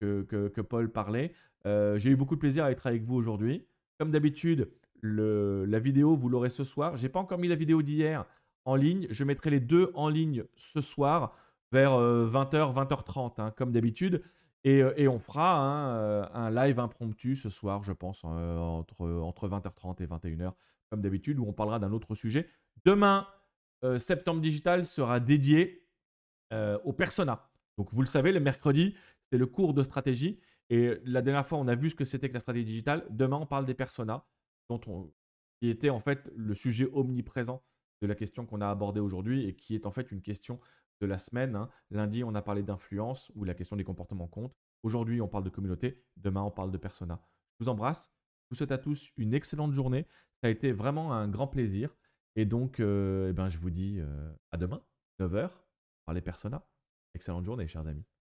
que, Paul parlait. j'ai eu beaucoup de plaisir à être avec vous aujourd'hui. Comme d'habitude, la vidéo, vous l'aurez ce soir. J'ai pas encore mis la vidéo d'hier en ligne. Je mettrai les deux en ligne ce soir vers 20h, euh, 20h30, hein, comme d'habitude. Et, euh, on fera hein, euh, un, live impromptu ce soir, je pense, entre, entre 20h30 et 21h, comme d'habitude, où on parlera d'un autre sujet. Demain, Septembre Digital sera dédié aux personas. Donc, vous le savez, le mercredi, c'est le cours de stratégie. Et la dernière fois, on a vu ce que c'était que la stratégie digitale. Demain, on parle des personas, dont on, qui était en fait le sujet omniprésent de la question qu'on a abordée aujourd'hui et qui est en fait une question de la semaine. Hein. Lundi, on a parlé d'influence ou la question des comportements compte. Aujourd'hui, on parle de communauté. Demain, on parle de persona. Je vous embrasse. Je vous souhaite à tous une excellente journée. Ça a été vraiment un grand plaisir. Et donc, euh, eh ben, je vous dis euh, à demain, 9h, par les persona. Excellente journée, chers amis.